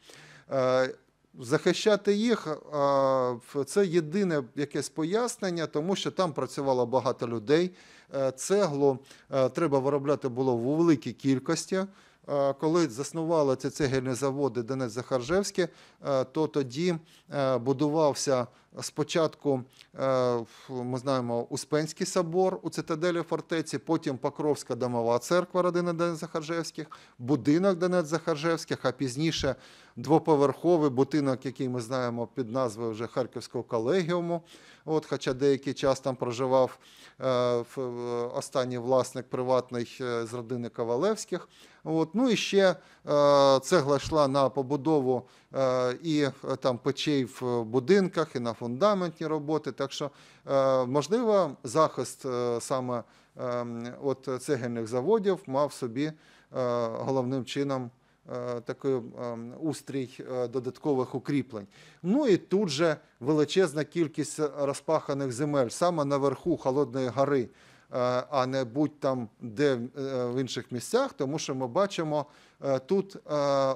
Speaker 1: Захищати їх це єдине якесь пояснення, тому що там працювало багато людей, Е, цеглу е, треба виробляти було в великій кількості. Е, коли заснували ці цегельні заводи Донець Захаржевське, то тоді будувався спочатку, ми знаємо, Успенський собор у цитаделі фортеці, потім Покровська домова церква родини Донець Захаржевських, будинок Донець Захаржевських, а пізніше двоповерховий будинок, який ми знаємо під назвою вже Харківського колегіуму. От, Хоча деякий час там проживав е, е, останній власник приватний е, з родини Ковалевських. От. Ну і ще цегла йшла на побудову і там печей в будинках, і на фундаментні роботи. Так що, можливо, захист саме ем, от цегельних заводів мав собі головним чином. Е, такий е, устрій е, додаткових укріплень. Ну і тут же величезна кількість розпаханих земель саме наверху Холодної гори, а не будь там де в інших місцях, тому що ми бачимо тут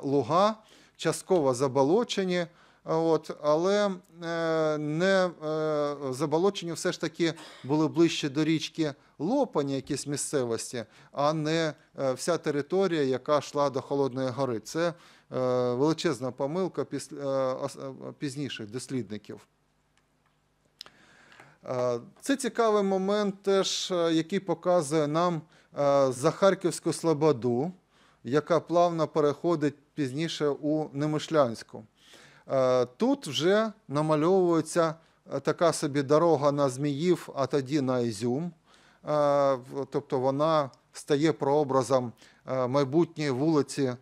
Speaker 1: луга частково заболочені. От, Але е, не е, заболочення все ж таки були ближче до річки Лопані, якісь місцевості, а не е, вся територія, яка йшла до Холодної Гори. Це величезна помилка пізніших дослідників. Це цікавий момент, теж, який показує нам Захарківську Слободу, яка плавно переходить пізніше у Немишлянську. Е, тут вже намальовується е, така собі дорога на Зміїв, а тоді на Ізюм. Е, тобто вона стає прообразом майбутньої вулиці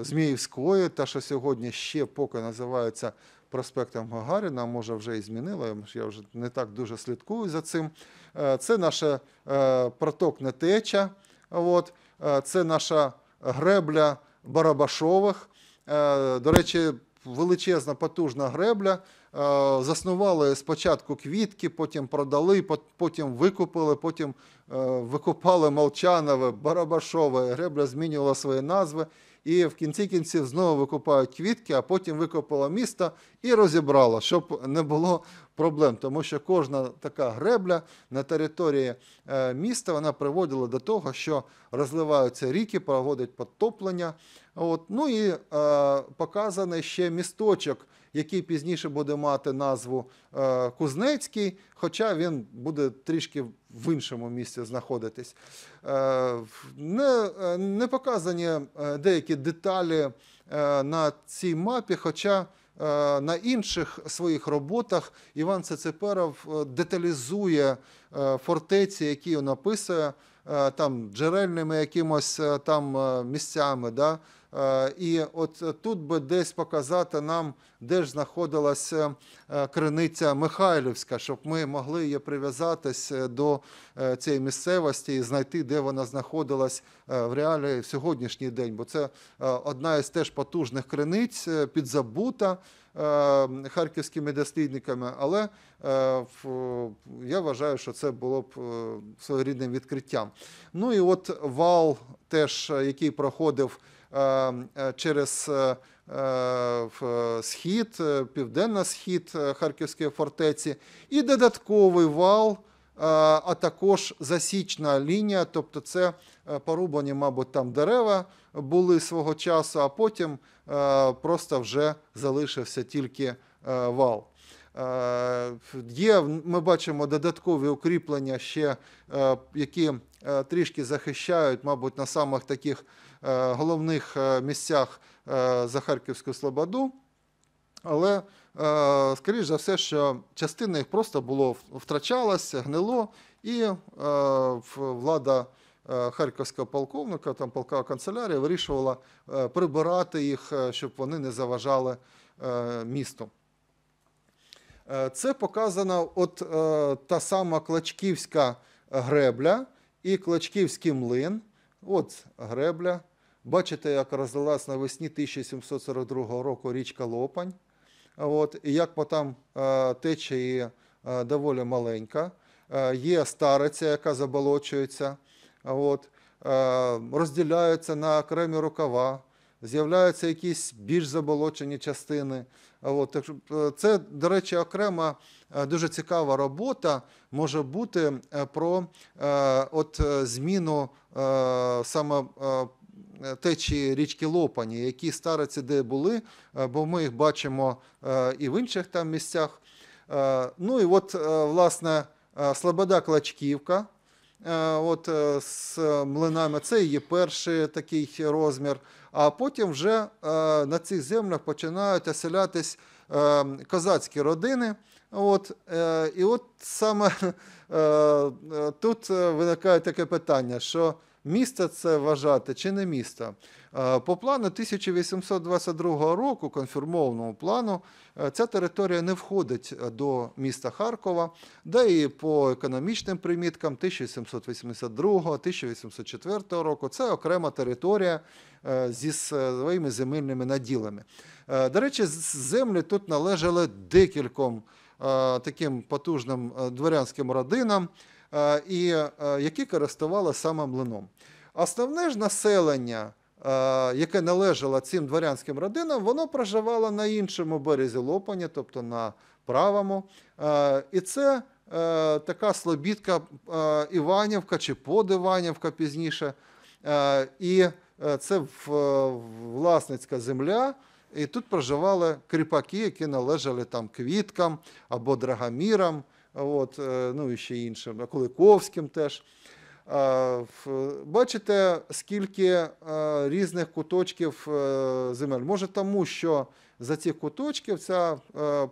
Speaker 1: Зміївської, та що сьогодні ще поки називається проспектом Гагаріна, може вже і змінила, я вже не так дуже слідкую за цим. Це наша проток Нетеча, це наша гребля Барабашових. Е, до речі, величезна потужна гребля. Е, заснували спочатку квітки, потім продали, потім викупили, потім е, викупали Молчанове, Барабашове. Гребля змінювала свої назви і в кінці кінців знову викопають квітки, а потім викопала місто і розібрала, щоб не було проблем. Тому що кожна така гребля на території е, міста вона приводила до того, що розливаються ріки, проводить підтоплення. От. Ну і е, показаний ще місточок який пізніше буде мати назву е, Кузнецький, хоча він буде трішки в іншому місці знаходитись. Е, не, е, не показані деякі деталі на цій мапі. хоча на інших своїх роботах Іван Цицеперов деталізує фортеці, які він описує там джерельними якимось там місцями, да, Е, і от тут би десь показати нам, де ж знаходилася е, криниця Михайлівська, щоб ми могли її прив'язатись е, до цієї місцевості і знайти, де вона знаходилась в реалі в сьогоднішній день. Бо це одна із теж потужних криниць підзабута. Харківськими дослідниками, але я вважаю, що це було б своєрідним відкриттям. Ну і от вал, теж який проходив. Е, е, через е, схід, південно-схід Харківської фортеці, і додатковий вал. А також засічна лінія, тобто це порубані, мабуть, там дерева були свого часу, а потім просто вже залишився тільки вал. Є, Ми бачимо додаткові укріплення, ще, які трішки захищають, мабуть, на самих таких Е, головних е, місцях е, за Харківську Слободу. Але, скоріш за все, що частина їх просто було втрачалась, гнило, і влада харківського полковника, там полкова канцелярія, вирішувала прибирати їх, щоб вони не заважали місту. Це показана от та сама Клачківська гребля і Клачківський млин. От гребля, Бачите, як розлилась навесні 1742 року річка Лопань. От, І як там е, течії е, доволі маленька. Е, є стариця, яка заболочується, от, розділяються на окремі рукава, з'являються якісь більш заболочені частини. От, Це, до речі, окрема дуже цікава робота може бути про от, зміну саме Е, течії річки Лопані, які стариці де були, е, бо ми їх бачимо е, і в інших там місцях. Ну і от, власне, Слобода Клачківка от, з млинами, це є перший такий розмір. А потім вже на цих землях починають оселятись козацькі родини. От, І от саме [laughs] тут виникає таке питання, що Місто це вважати чи не місто. Е, по плану 1822 року, конформованому плану, е, ця територія не входить е, до міста Харкова, де і по економічним приміткам 1782-1804 року це окрема територія зі своїми земельними наділами. До речі, землі тут належали декільком таким потужним дворянським родинам. Е, і е, які користували саме млином. Основне ж населення. Е, яке належало цим дворянським родинам, воно проживало на іншому березі Лопані, тобто на правому. І це така слобідка Іванівка чи подиванівка пізніше. І це власницька земля. І тут проживали кріпаки, які належали там квіткам або драгомірам от, е, ну і ще іншим, Куликовським теж. Бачите, скільки е, різних куточків е, земель. Може, тому що за цих куточків ця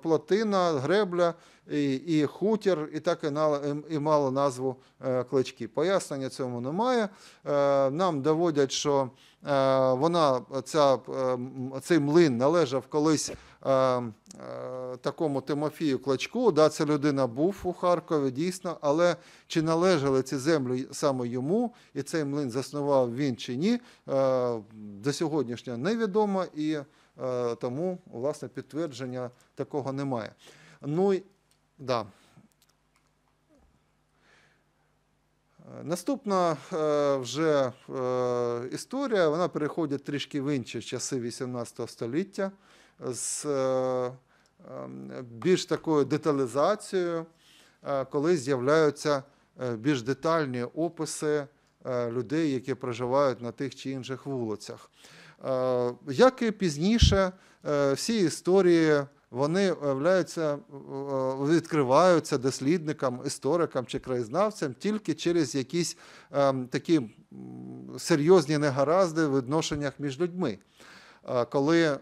Speaker 1: плотина, гребля і і хутір, і так і мала назву клички. Пояснення цьому немає. Нам доводять, що Е, вона ця, е, цей млин належав колись е, такому Тимофію Клачку. Да, Ця людина був у Харкові дійсно, але чи належали ці землі саме йому, і цей млин заснував він чи ні, до сьогоднішнього невідомо і тому власне підтвердження такого немає. Ну да. Наступна е, вже е, історія, вона переходить трішки в інші часи 18 століття з е, ем, більш такою деталізацією, коли з'являються більш детальні описи людей, які проживають на тих чи інших вулицях. Як і пізніше, всі історії вони являються, е, відкриваються дослідникам, історикам чи краєзнавцям тільки через якісь ем, такі серйозні негаразди в відношеннях між людьми. Е, коли е,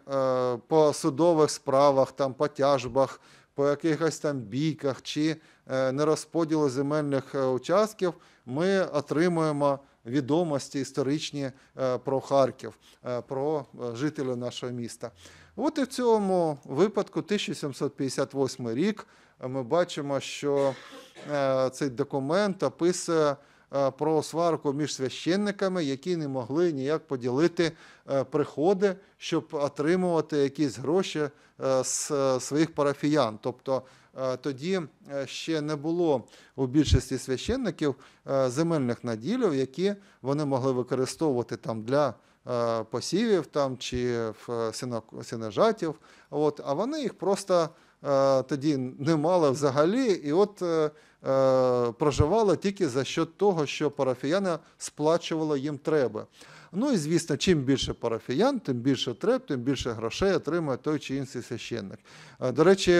Speaker 1: по судових справах, там, по тяжбах, по якихось там бійках чи нерозподілу земельних участків ми отримуємо відомості історичні е, про Харків, е, про е, жителі нашого міста. От і в цьому випадку, 1758 рік, ми бачимо, що цей документ описує. Про сварку між священниками, які не могли ніяк поділити приходи, щоб отримувати якісь гроші з своїх парафіян. Тобто Е, тоді е, ще не було у більшості священників е, земельних наділів, які вони могли використовувати там для. Посівів там чи сіножатів, от, а вони їх просто тоді не мали взагалі, і от е, проживали тільки за счет того, що парафіяни сплачували їм треба. Ну і звісно, чим більше парафіян, тим більше треб, тим більше грошей отримує той чи інший священник. Е, до речі,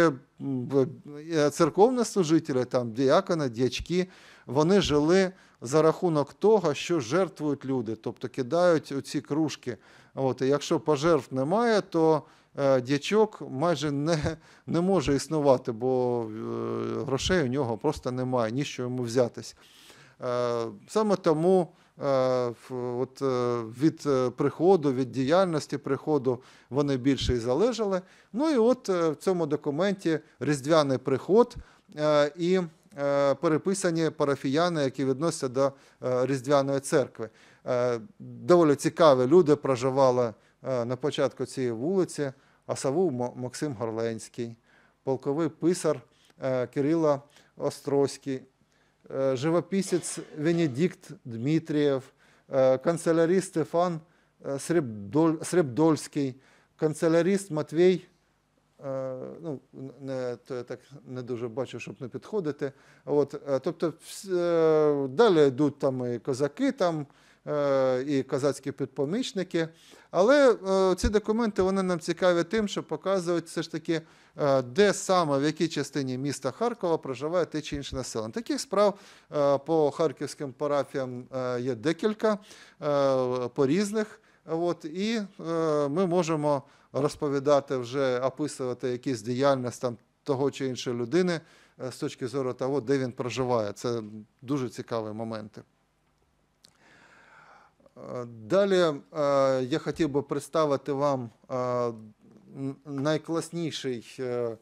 Speaker 1: е, церковні служителі, там діякони, дячки, вони жили за рахунок того, що жертвують люди, тобто кидають оці кружки. От, І Якщо пожертв немає, то е, дячок майже не не може існувати, бо грошей у нього просто немає, ні що йому взятись. Саме тому. Е, от, е, від е, приходу, від діяльності приходу вони більше і залежали. Ну і от в цьому документі різдвяний приход і переписані парафіяни, які відносяться до Різдвяної церкви. Доволі цікаві люди проживали на початку цієї вулиці. Асаву Максим Горленський, полковий писар Кирило Острозький. Е, живописец Венедикт Дмитрієв, е, канцелярист Стефан е, Сребдоль, Сребдольський, канцелярист Матвій, ну, не, то я так не дуже бачу, щоб не підходити. От, Тобто далі йдуть там і козаки, там, і козацькі підпомічники. Але е, ці документи вони нам цікаві тим, що показують все ж таки, е, де саме в якій частині міста Харкова проживає те чи інше населення. Таких справ е, по харківським парафіям е, є декілька е, по різних. От, І е, ми можемо розповідати вже, описувати якісь діяльність там того чи іншої людини е, з точки зору того, де він проживає. Це дуже цікаві моменти. Далі я хотів би представити вам найкласніший э,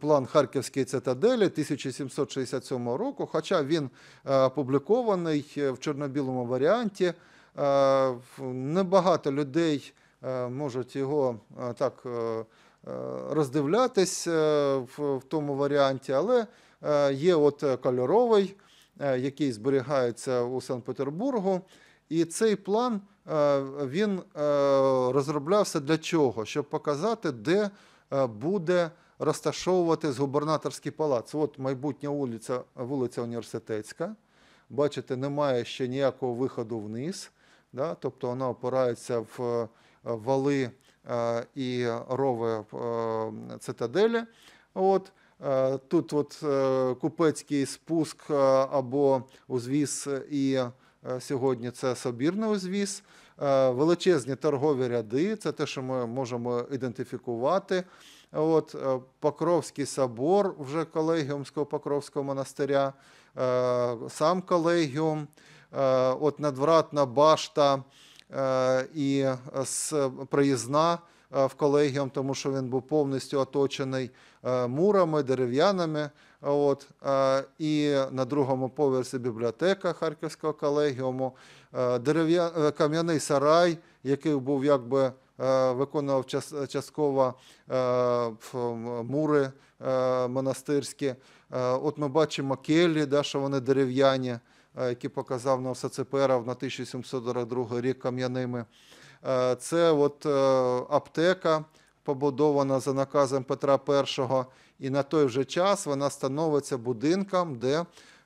Speaker 1: план Харківської цитаделі 1767 року, хоча він э, опублікований э, в чорно-білому варіанті. Небагато людей можуть його так е, е, роздивлятись е, в тому варіанті, але є от кольоровий, який зберігається у Санкт-Петербургу. І цей план е, він е, розроблявся для чого? Щоб показати, де е, буде розташовуватись губернаторський палац. От майбутня вулиця, вулиця Університетська. Бачите, немає ще ніякого виходу вниз, Да? тобто вона опирається в вали і рови цитаделі. От. Тут от купецький спуск або узвіз і Е, сьогодні це собірний узвіз, е, величезні торгові ряди, це те, що ми можемо ідентифікувати. От е, Покровський собор, вже колегіумського Покровського монастиря, сам колегіум, от надвратна башта і проїзна в колегіум, тому що він був повністю оточений мурами, дерев'янами. От, е, І на другому поверсі бібліотека Харківського колегіуму, е, е, кам'яний сарай, який був якби виконував частково мури монастирські. От ми бачимо келі, да, що вони дерев'яні, які показав нам Сацеперов на 1742 рік кам'яними. Це от аптека, побудована за наказом Петра І і на той же час вона становиться будинком, де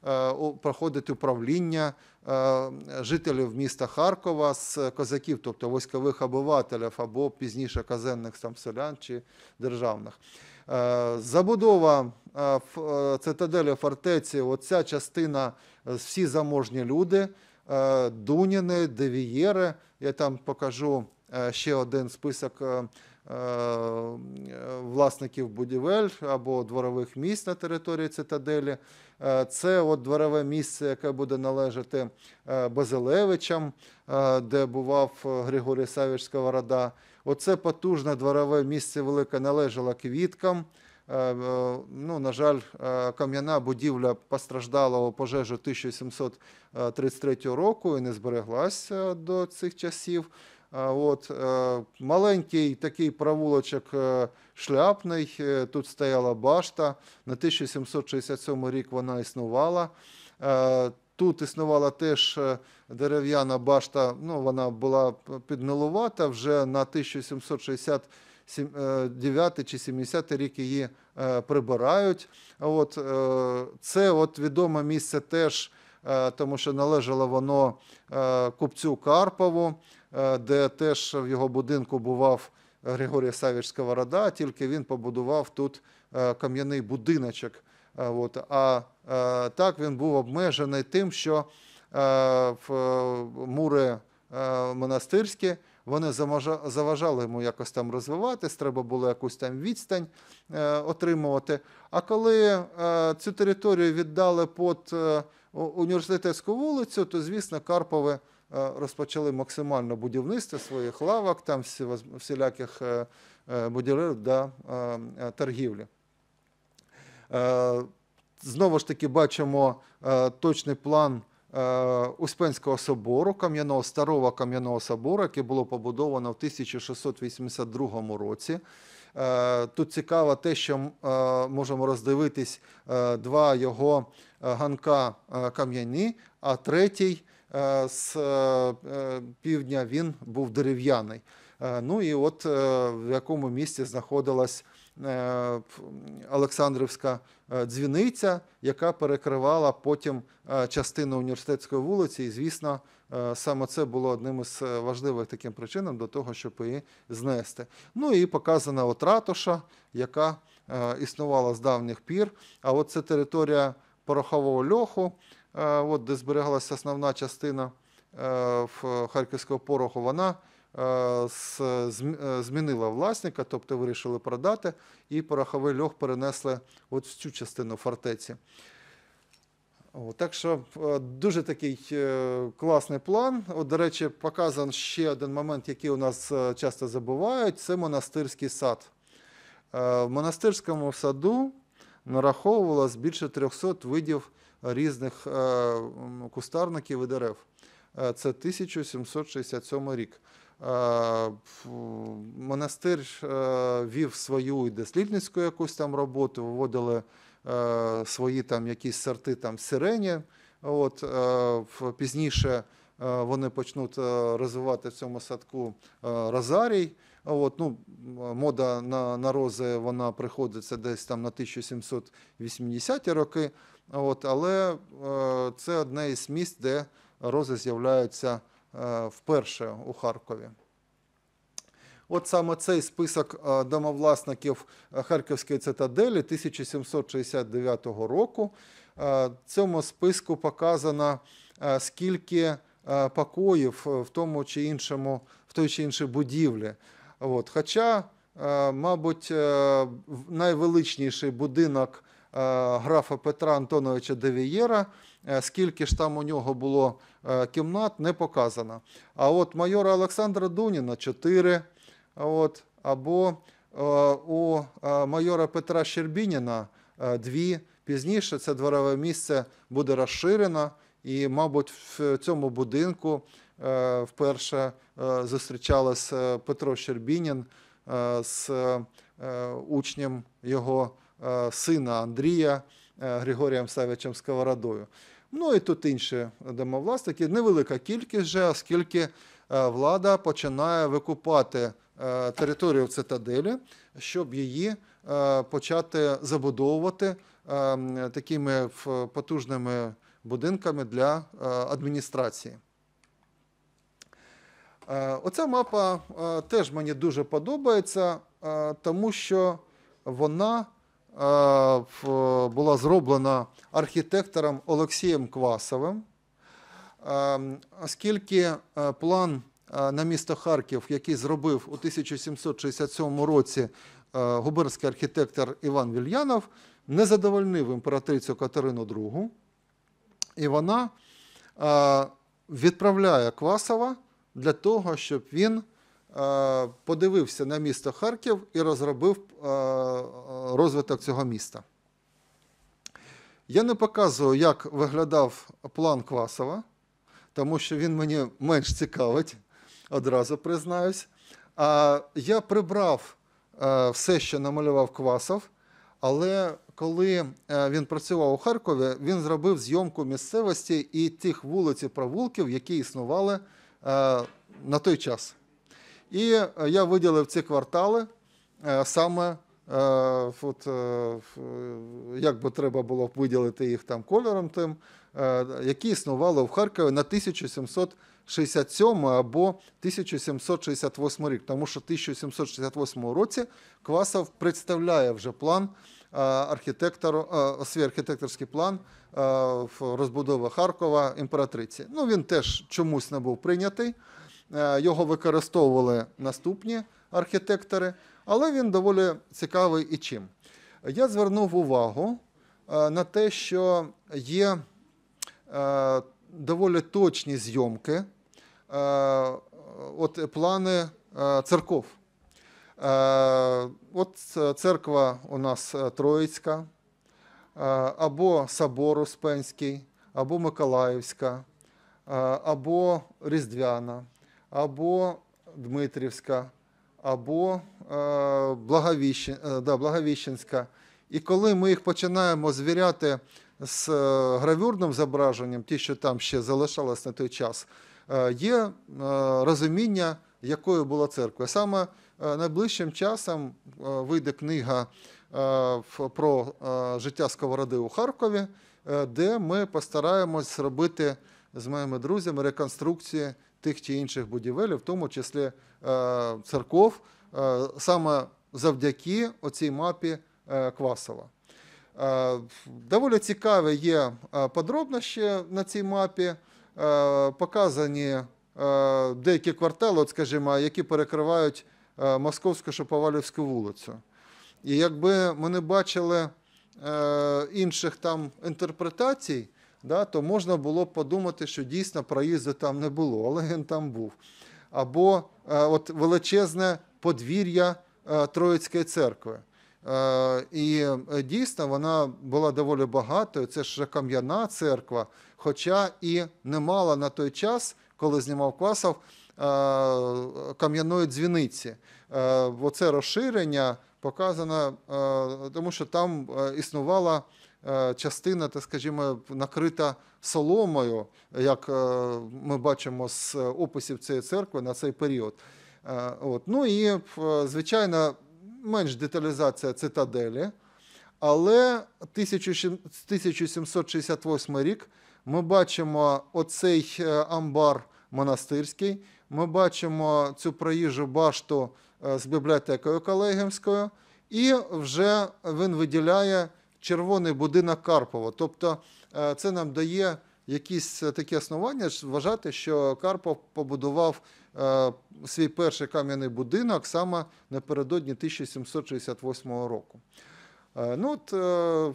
Speaker 1: е, проходить управління е, жителів міста Харкова з козаків, тобто військових обивателів або пізніше казенних там селян чи державних. Е, забудова цитаделі фортеці, оця частина, всі заможні люди, Дуніни, Девієри. Я там покажу ще один список Е, власників будівель або дворових місць на території цитаделі. Е, це от дворове місце, яке буде належати е, Базилевичам, де бував Григорій Савіч Сковорода. Оце потужне дворове місце велике належало квіткам. Ну, На жаль, кам'яна будівля постраждала у пожежу 1733 року і не збереглася до цих часів. От, е, Маленький такий провулочок е, шляпний, е, тут стояла башта. На 1767 рік вона існувала. Тут існувала теж дерев'яна башта, ну, вона була піднилувата вже на 1769 чи 70 рік її прибирають. От, Це от відоме місце теж, тому що належало воно купцю Карпову. Е, де теж в його будинку бував Григорій Савіч Сковорода, тільки він побудував тут е, кам'яний будиночок. Е, от. А так він був обмежений тим, що в мури монастирські. Вони заважали йому якось там розвиватись, треба було якусь там відстань отримувати. А коли цю територію віддали під університетську вулицю, то звісно Карпови. Е, розпочали максимально будівництво своїх лавок, там всіляких е, е, будівель для торгівлі. Знову ж таки бачимо точний план. Успенського собору, кам'яного старого кам'яного собору, яке було побудовано в 1682 році. Тут цікаво те, що можемо роздивитись два його ганка кам'яні, а третій. Е, з е, е, півдня він був дерев'яний. Ну і от в якому місці знаходилась Олександрівська дзвіниця, яка перекривала потім частину університетської вулиці. І звісно, саме це було одним із важливих таким причинам до того, щоб її знести. Ну і показана от ратуша, яка існувала з давніх пір. А от це територія порохового льоху. Е, от, де зберігалася основна частина е, харківського пороху, вона е, змінила власника, тобто вирішили продати, і пороховий льох перенесли от в цю частину фортеці. Так що дуже такий класний план. От, До речі, показан ще один момент, який у нас часто забувають: це монастирський сад. В монастирському саду нараховувалось більше 300 видів різних е, кустарників і дерев. Е, це 1767 рік. Е, монастир вів свою дослідницьку якусь там роботу, виводили свої там якісь сорти там сирені. От, Пізніше вони почнуть розвивати в цьому садку розарій. От, ну, Мода на на рози вона приходиться десь там на 1780-ті роки. От, Але е, це одне із місць, де рози з'являються е, вперше у Харкові. От саме цей список е, домовласників Харківської цитаделі 1769 року. В е, цьому списку показано, е, скільки покоїв в тому чи іншому, в той чи іншій будівлі. От. Хоча, мабуть, найвеличніший будинок Е, графа Петра Антоновича Девієра, е, скільки ж там у нього було е, кімнат, не показано. А от майора Олександра Дуніна 4. От, або у майора Петра Щербініна 2. Пізніше це дворове місце буде розширено, і, мабуть, в цьому будинку вперше зустрічалась Петро Щербінін з учнем його Е, сина Андрія е, Григорієм Савичем Сковородою. Ну і тут інші домовласники. Невелика кількість, вже, оскільки е, влада починає викупати територію в цитаделі, щоб її почати забудовувати такими потужними будинками для адміністрації. Оця мапа теж мені дуже подобається, тому що вона Е, була зроблена архітектором Олексієм Квасовим, е, оскільки е, план на місто Харків, який зробив у 1767 році губернський архітектор Іван Вільянов, не задовольнив імператрицю Катерину II, і вона відправляє Квасова для того, щоб він. Е, подивився на місто Харків і розробив е, е, розвиток цього міста. Я не показую, як виглядав план Квасова, тому що він мені менш цікавить, одразу признаюсь. А я прибрав все, що намалював Квасов, але коли він працював у Харкові, він зробив зйомку місцевості і тих вулиць і провулків, які існували на той час. І е, я виділив ці квартали е, саме е, от, як би треба було виділити їх там кольором, тим, які існували в Харкові на 1767 або 1768 рік. Тому що в 1768 році Квасов представляє вже план архітектор, свій архітекторський план розбудови Харкова імператриці. Ну він теж чомусь не був прийнятий. Е, його використовували наступні архітектори, але він доволі цікавий і чим. Я звернув увагу е, на те, що є е, доволі точні зйомки, от плани церков. От церква у нас Троїцька, або Собор Успенський, або Миколаївська, або Різдвяна або Дмитрівська, або е, е, Благовіщенська. І коли ми їх починаємо звіряти з е, гравюрним зображенням, ті, що там ще залишалось на той час, є розуміння, якою була церква. Саме найближчим часом вийде книга про життя Сковороди у Харкові, де ми постараємось зробити з моїми друзями реконструкцію тих чи інших будівель, в тому числі е, церков, е, саме завдяки оцій мапі е, Квасова. Доволі цікаві є подробнощі на цій мапі, показані деякі квартали, от, скажімо, які перекривають Московську Шоповалівську вулицю. І якби ми не бачили інших там інтерпретацій, да, то можна було б подумати, що дійсно проїзду там не було, але він там був. Або е, от величезне подвір'я е, Троїцької церкви. Е, і дійсно вона була доволі багатою. Це ж кам'яна церква, хоча і не мала на той час, коли знімав Квасов, кам'яної дзвіниці. Оце розширення показано, тому що там існувала. Е, частина, та скажімо, накрита соломою, як е, ми бачимо з описів цієї церкви на цей період. Е, от. Ну і звичайно, менш деталізація цитаделі. Але 1768 рік ми бачимо оцей амбар монастирський. Ми бачимо цю проїжджу башту з бібліотекою Колегемською, і вже він виділяє червоний будинок Карпова. Тобто е, це нам дає якісь е, такі основання вважати, що Карпов побудував е, свій перший кам'яний будинок саме напередодні 1768 року. Ну, от,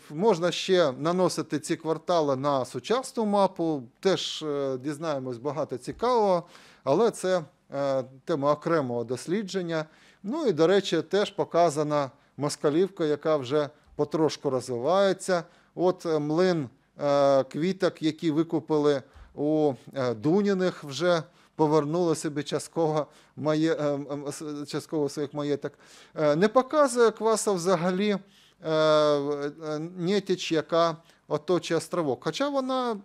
Speaker 1: Можна ще наносити ці квартали на сучасну мапу, теж дізнаємось багато цікавого, але це тема окремого дослідження. Ну і, до речі, теж показана москалівка, яка вже потрошку розвивається. От е, млин е, квіток, які викупили у е, Дуніних, вже повернули собі частково має, частково своїх маєток. Не показує кваса взагалі нетіч, яка оточує островок. Хоча вона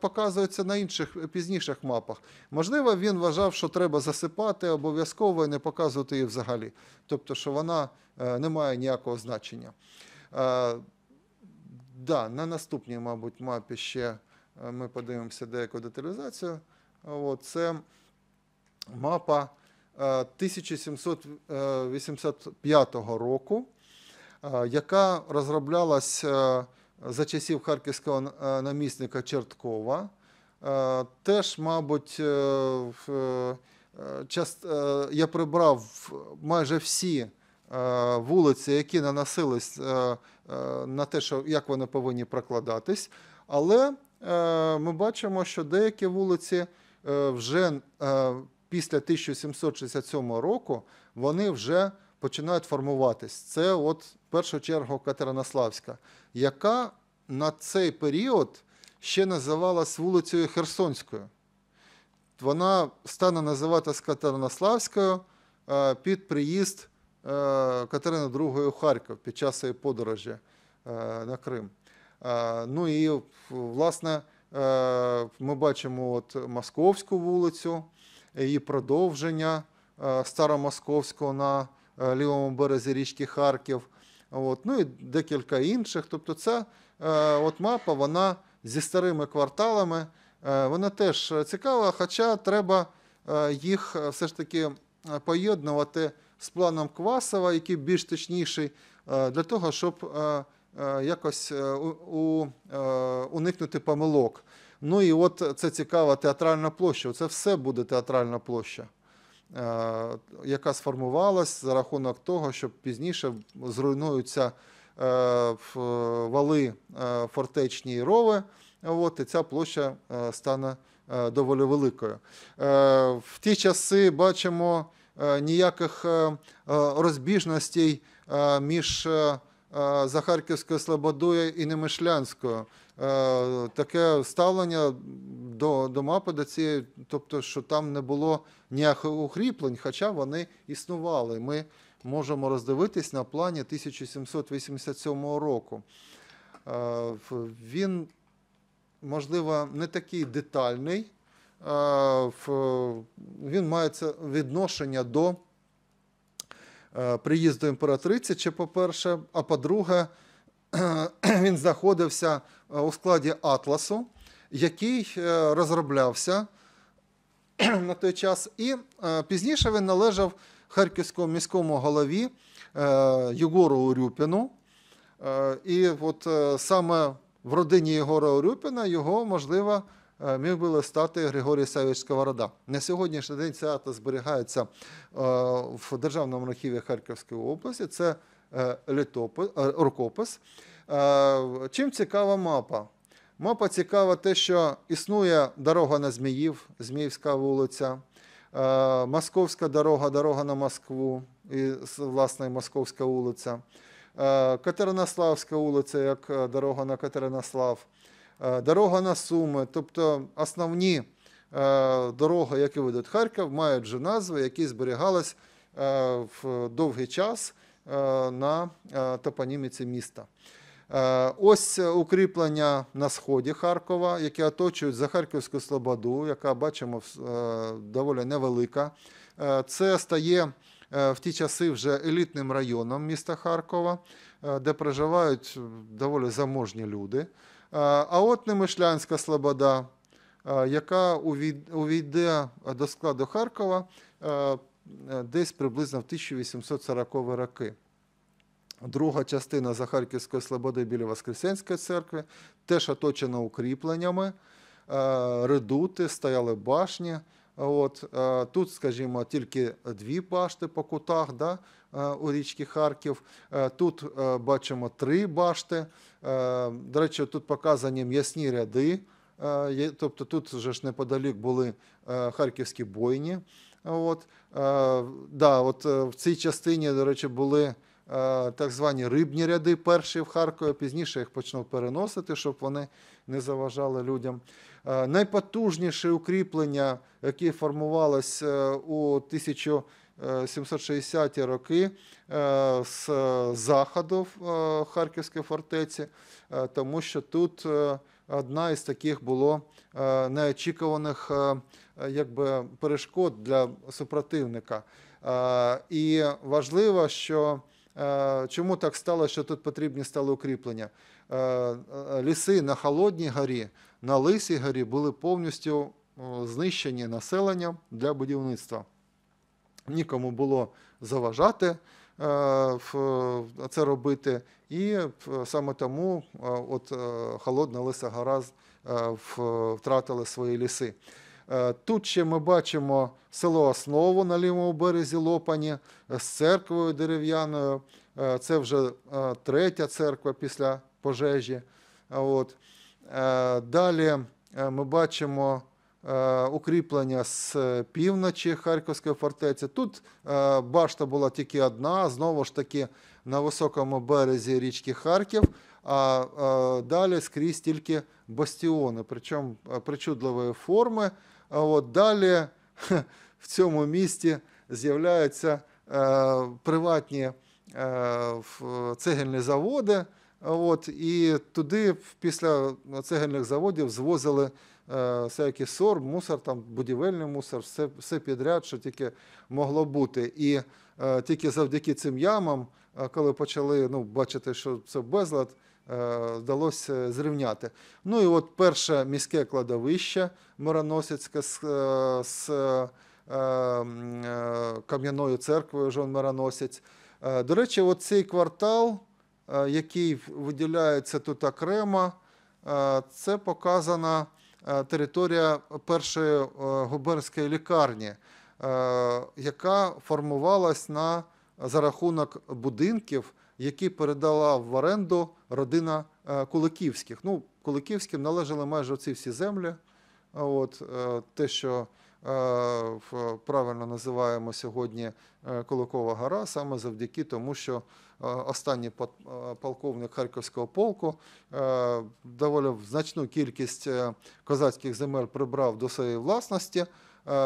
Speaker 1: показується на інших пізніших мапах. Можливо, він вважав, що треба засипати обов'язково і не показувати її взагалі, тобто, що вона не має ніякого значення. Да, На наступній, мабуть, мапі ще е, ми подивимося деяку деталізацію. От, Це мапа 1785 е, року, е, яка розроблялась за часів харківського намісника Черткова. Теж, мабуть, я прибрав майже всі Е, вулиці, які наносились е, е, на те, що як вони повинні прокладатись. Але ми бачимо, що деякі вулиці вже після 1767 року вони вже починають формуватись. Це, от в першу чергу, Катеринославська, яка на цей період ще називалась вулицею Херсонською. Вона стане називатися Катеринославською під приїзд Е, Катерини II у Харків під час цієї подорожі е, на Крим. Е, ну і власне ми бачимо от Московську вулицю, її продовження Старомосковського на лівому березі річки Харків. От, Ну і декілька інших. Тобто, ця от мапа вона зі старими кварталами. Вона теж цікава, хоча треба їх все ж таки поєднувати з планом Квасова, який більш точніший, е, для того, щоб е, е, якось уникнути помилок. Ну і от це цікава театральна площа. Це все буде театральна площа, яка сформувалась за рахунок того, що пізніше зруйнуються вали фортечні і рови. От, і ця площа стане доволі великою. В ті часи бачимо. Е, ніяких е, е, розбіжностей між Захарківською Слободою і Немишлянською. Таке ставлення до до мапи до цієї, тобто, що там не було ніяких укріплень, хоча вони існували. Ми можемо роздивитись на плані 1787 року. Він, можливо, не такий детальний. Е, він мається відношення до е, приїзду імператриці, чи по-перше, а по-друге, [clears throat] він знаходився е, у складі Атласу, який розроблявся [clears throat] на той час, і пізніше він належав харківському міському голові Єгору Урюпіну. І от саме в родині Єгора Урюпіна його можливо. Е, міг би стати Григорій Савіч Сковорода. На сьогоднішній день ця ата зберігається е, в Державному архіві Харківської області. Це е, літопис, рукопис. Чим цікава мапа? Мапа цікава, те, що існує дорога на Зміїв, Зміївська вулиця, Московська дорога, дорога на Москву, і власне Московська вулиця, Катеринославська вулиця, як дорога на Катеринослав. Е, дорога на Суми, тобто основні е, дороги, які ведуть Харків, мають вже назви, які зберігались е, в довгий час на топоніміці міста. Ось укріплення на сході Харкова, які оточують за Харківську Слободу, яка бачимо доволі невелика. Це стає в ті часи вже елітним районом міста Харкова, де проживають доволі заможні люди. А от Немишлянська Слобода, яка увійде до складу Харкова е, десь приблизно в 1840 роки. Друга частина Захарківської Слободи біля Воскресенської церкви теж оточена укріпленнями, редути, стояли башні. От, Тут, скажімо, тільки дві башти по кутах. Да? Е, у річці Харків. Е, тут е, бачимо три башти. До речі, тут показані м'ясні ряди. Тобто тут вже ж неподалік були харківські бойні. От, да, от В цій частині, до речі, були. Так звані рибні ряди перші в Харкові, пізніше їх почнуть переносити, щоб вони не заважали людям. Найпотужніше укріплення, яке формувалось у 1000 760-ті роки е, з заходу в е, Харківській фортеці, е, тому що тут одна із таких було неочікуваних якби, перешкод для супротивника. І важливо, що чому так стало, що тут потрібні стали укріплення. Ліси на Холодній горі, на Лисій горі були повністю знищені населенням для будівництва нікому було заважати е, е, це робити. І е, саме тому от Холодна Лиса Гора втратила свої ліси. Тут ще ми бачимо село Основу на лівому березі Лопані з церквою дерев'яною. Це вже третя церква після пожежі. От. Далі ми бачимо Е, укріплення з е, півночі Харківської фортеці. Тут е, башта була тільки одна, знову ж таки, на високому березі річки Харків, а далі скрізь тільки бастіони, причому причудливої форми. от далі [laughs] в цьому місті з'являються приватні цегельні заводи. От, І туди після цегельних заводів звозили. Е, всякий сор, мусор, там будівельний мусор, все все підряд, що тільки могло бути. І е, тільки завдяки цим ямам, е, коли почали ну, бачити, що це безлад, вдалося зрівняти. Ну і от перше міське кладовище Мироносецьке з, з кам'яною церквою Жон Мироносець. до речі, от цей квартал, який виділяється тут окремо, це показано. Е, територія першої е, губернської лікарні, е, яка формувалась на за рахунок будинків, які передала в оренду родина Куликівських. Ну, Куликівським належали майже ці всі землі. От те, що Е, правильно називаємо сьогодні е, Куликова гора, саме завдяки тому, що е, останній полковник Харківського полку доволі значну кількість козацьких земель прибрав до своєї власності.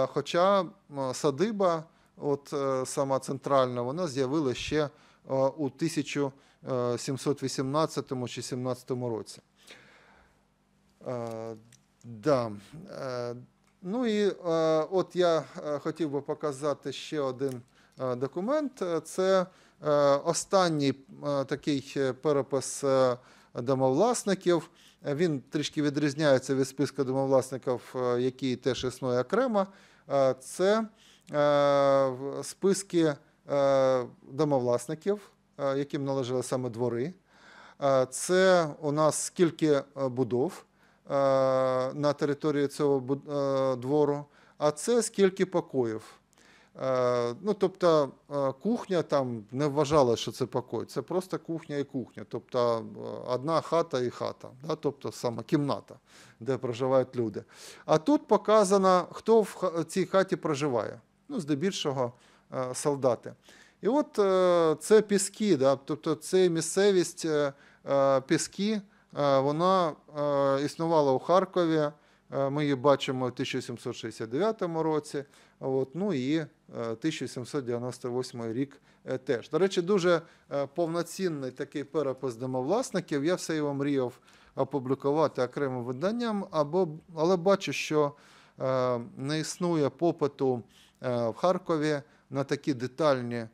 Speaker 1: Хоча садиба, от сама центральна, вона з'явилася ще у 1718 чи 17 році. Да. Ну і е, от я е, хотів би показати ще один е, документ. Це останній такий перепис домовласників. Він трішки відрізняється від списку домовласників, який теж існує окремо. Це списки домовласників, яким належали саме двори. Це у нас скільки будов. Е, на території цього е, двору, а це скільки покоїв. Е, ну, Тобто кухня там не вважала, що це покой, це просто кухня і кухня. Тобто одна хата і хата, да? тобто сама кімната, де проживають люди. А тут показано, хто в цій хаті проживає. Ну, здебільшого солдати. І от це піски, да? тобто це місцевість піски. Е, вона е, існувала у Харкові. Е, ми її бачимо в 1769 році, от, ну і 1798 рік теж. До речі, дуже повноцінний такий перепис домовласників. Я все його мріяв опублікувати окремим виданням, або, але бачу, що не існує попиту в Харкові на такі детальні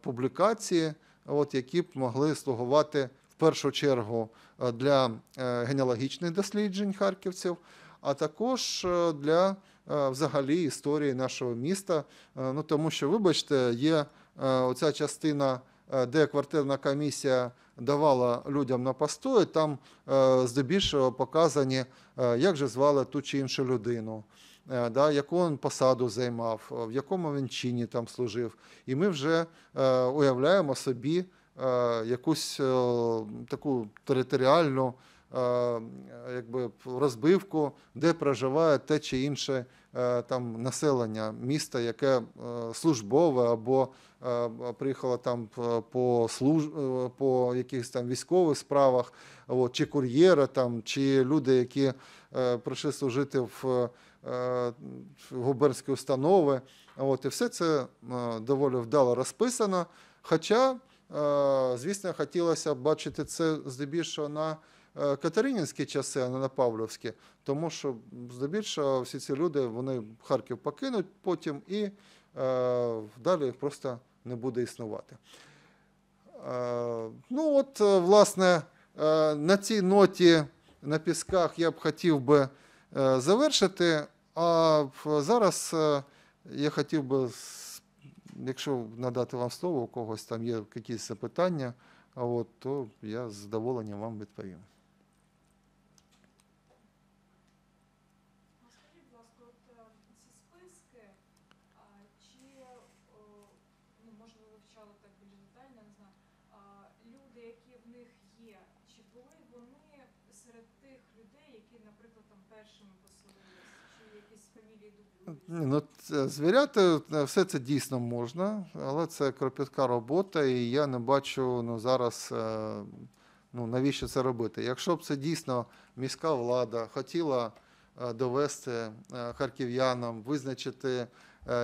Speaker 1: публікації, от, які б могли слугувати першу чергу е, для е, генеалогічних досліджень харківців, а також е, для взагалі історії нашого міста. Ну тому що, вибачте, є оця частина. Де квартирна комісія давала людям на постої, там здебільшого показані, як же звали ту чи іншу людину, да, яку він посаду займав, в якому він чині там служив. І ми вже уявляємо собі Е, якусь е, таку територіальну е, якби, розбивку, де проживає те чи інше там населення міста, яке службове або приїхало там по служ... по якихось там військових справах, от, чи кур'єра, там, чи люди, які прийшли служити в губернські установи. От, І все це доволі вдало розписано. Хоча Е, звісно, хотілося б бачити це здебільшого на е, катеринінські часи, а не на Павлівські, тому що здебільшого всі ці люди вони Харків покинуть потім і е, далі просто не буде існувати. Ну от, власне, на цій ноті на пісках я б хотів би завершити. А зараз я хотів би якщо надати вам слово, у когось там є якісь запитання, от, то я з задоволенням вам відповім. Були вони серед тих людей, які, наприклад, там першими поселилися? Ну, звіряти е, все це дійсно можна, але це кропітка робота, і я не бачу ну, зараз, е, ну, навіщо це робити. Якщо б це дійсно міська влада хотіла е, довести харків'янам, визначити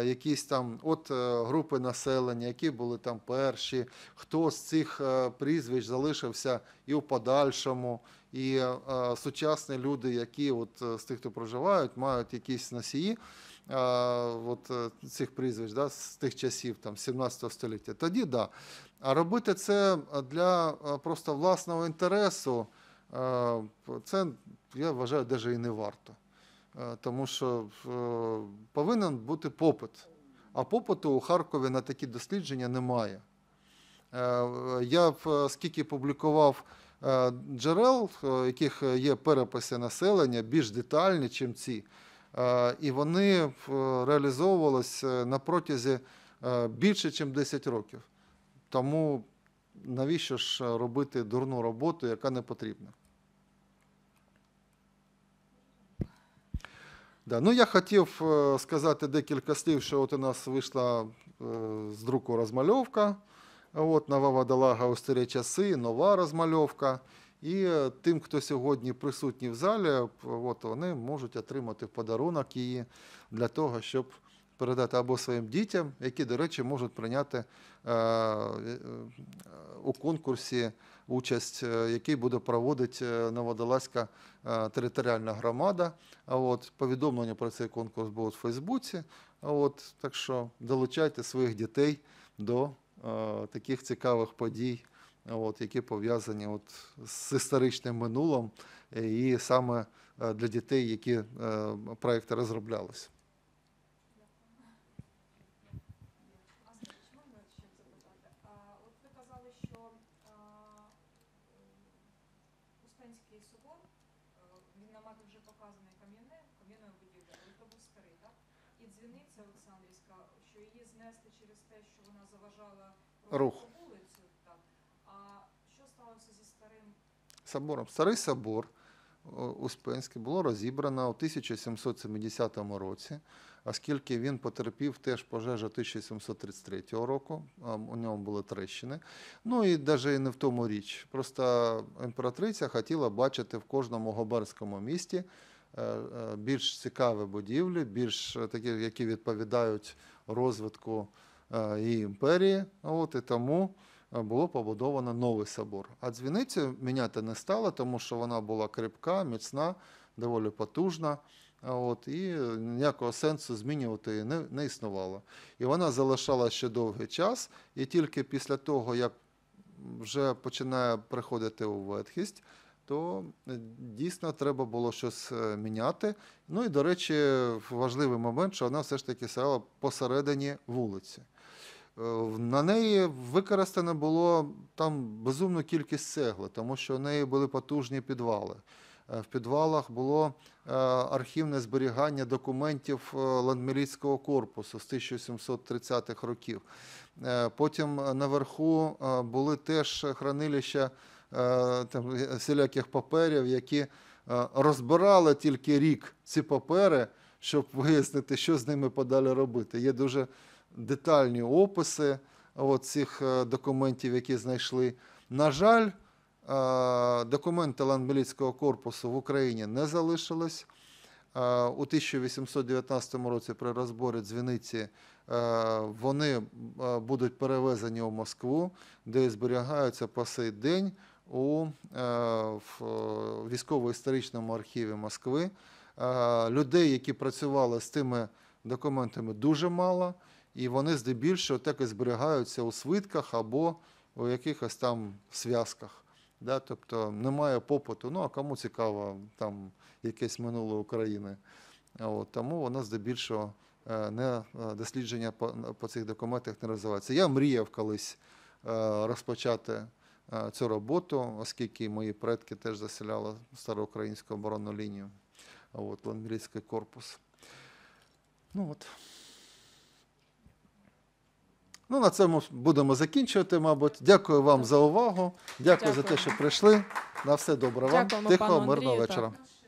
Speaker 1: якісь там от групи населення, які були там перші, хто з цих прізвищ залишився і у подальшому, і е, сучасні люди, які от е, з тих, хто проживають, мають якісь носії е, от е, цих прізвищ да, з тих часів, там 17 століття. Тоді да. А робити це для е, просто власного інтересу, е, це я вважаю, навіть і не варто. Тому що повинен бути попит. А попиту у Харкові на такі дослідження немає. Я скільки публікував Е, джерел, в е, яких є переписи населення, більш детальні, ніж ці. Е, і вони реалізовувалися на протязі більше, ніж 10 років. Тому навіщо ж робити дурну роботу, яка не потрібна? Да. Ну, Я хотів сказати декілька слів, що от у нас вийшла з друку розмальовка. От Нова водолага у старі часи, нова розмальовка. І е, тим, хто сьогодні присутній в залі, е, от вони можуть отримати подарунок її для того, щоб передати або своїм дітям, які, до речі, можуть прийняти е, у конкурсі участь, який буде проводити Новодолазька територіальна громада. от повідомлення про цей конкурс будуть в Фейсбуці. От так що долучайте своїх дітей до. Е, таких цікавих подій, от, які пов'язані от з історичним минулим, е, і саме е, для дітей, які проекти розроблялися. рух. А що сталося зі старим собором? Старий собор е, Успенський було розібрано у 1770 році, оскільки він потерпів теж пожежа 1733 року. У ньому були трещини. Ну і навіть не в тому річ. Просто імператриця хотіла бачити в кожному гоберському місті. Е, е, більш цікаві будівлі, більш такі, які відповідають розвитку Е, і імперії, от і тому е, було побудовано новий собор. А дзвіницю міняти не стало, тому що вона була кріпка, міцна, доволі потужна. От, І ніякого сенсу змінювати її не, не існувало. І вона залишала ще довгий час, і тільки після того, як вже починає приходити у ветхість, то дійсно треба було щось е, міняти. Ну і, до речі, важливий момент, що вона все ж таки стояла посередині вулиці. Е, на неї використано було там безумну кількість цегли, тому що в неї були потужні підвали. Е, в підвалах було е, архівне зберігання документів ландмілійського корпусу з 1730-х років. Потім наверху були теж хранилища там, всіляких паперів, які розбирали тільки рік ці папери, щоб вияснити, що з ними подалі робити. Є дуже детальні описи цих е, документів, які знайшли. На жаль, е, документи Лангбеліцького корпусу в Україні не залишилось. Е, у 1819 році при розборі дзвіниці вони будуть перевезені у Москву, де зберігаються по сей день у військово-історичному архіві Москви. Людей, які працювали з тими документами, дуже мало і вони здебільшого так і зберігаються у свитках або у якихось там зв'язках. Да? Тобто немає попиту, ну а кому цікаво там якесь минуле України. От, Тому воно здебільшого е, не е, дослідження по, по цих документах не розвивається. Я мріяв колись е, розпочати цю роботу, оскільки мої предки теж заселяли староукраїнську оборонну лінію, от, Лангрійський корпус. Ну от. Ну, на цьому будемо закінчувати, мабуть. Дякую вам за увагу. Дякую, Дякую. за те, що прийшли. На все добре вам. Дякуємо, Тихо, мирного Андрію, вечора. так.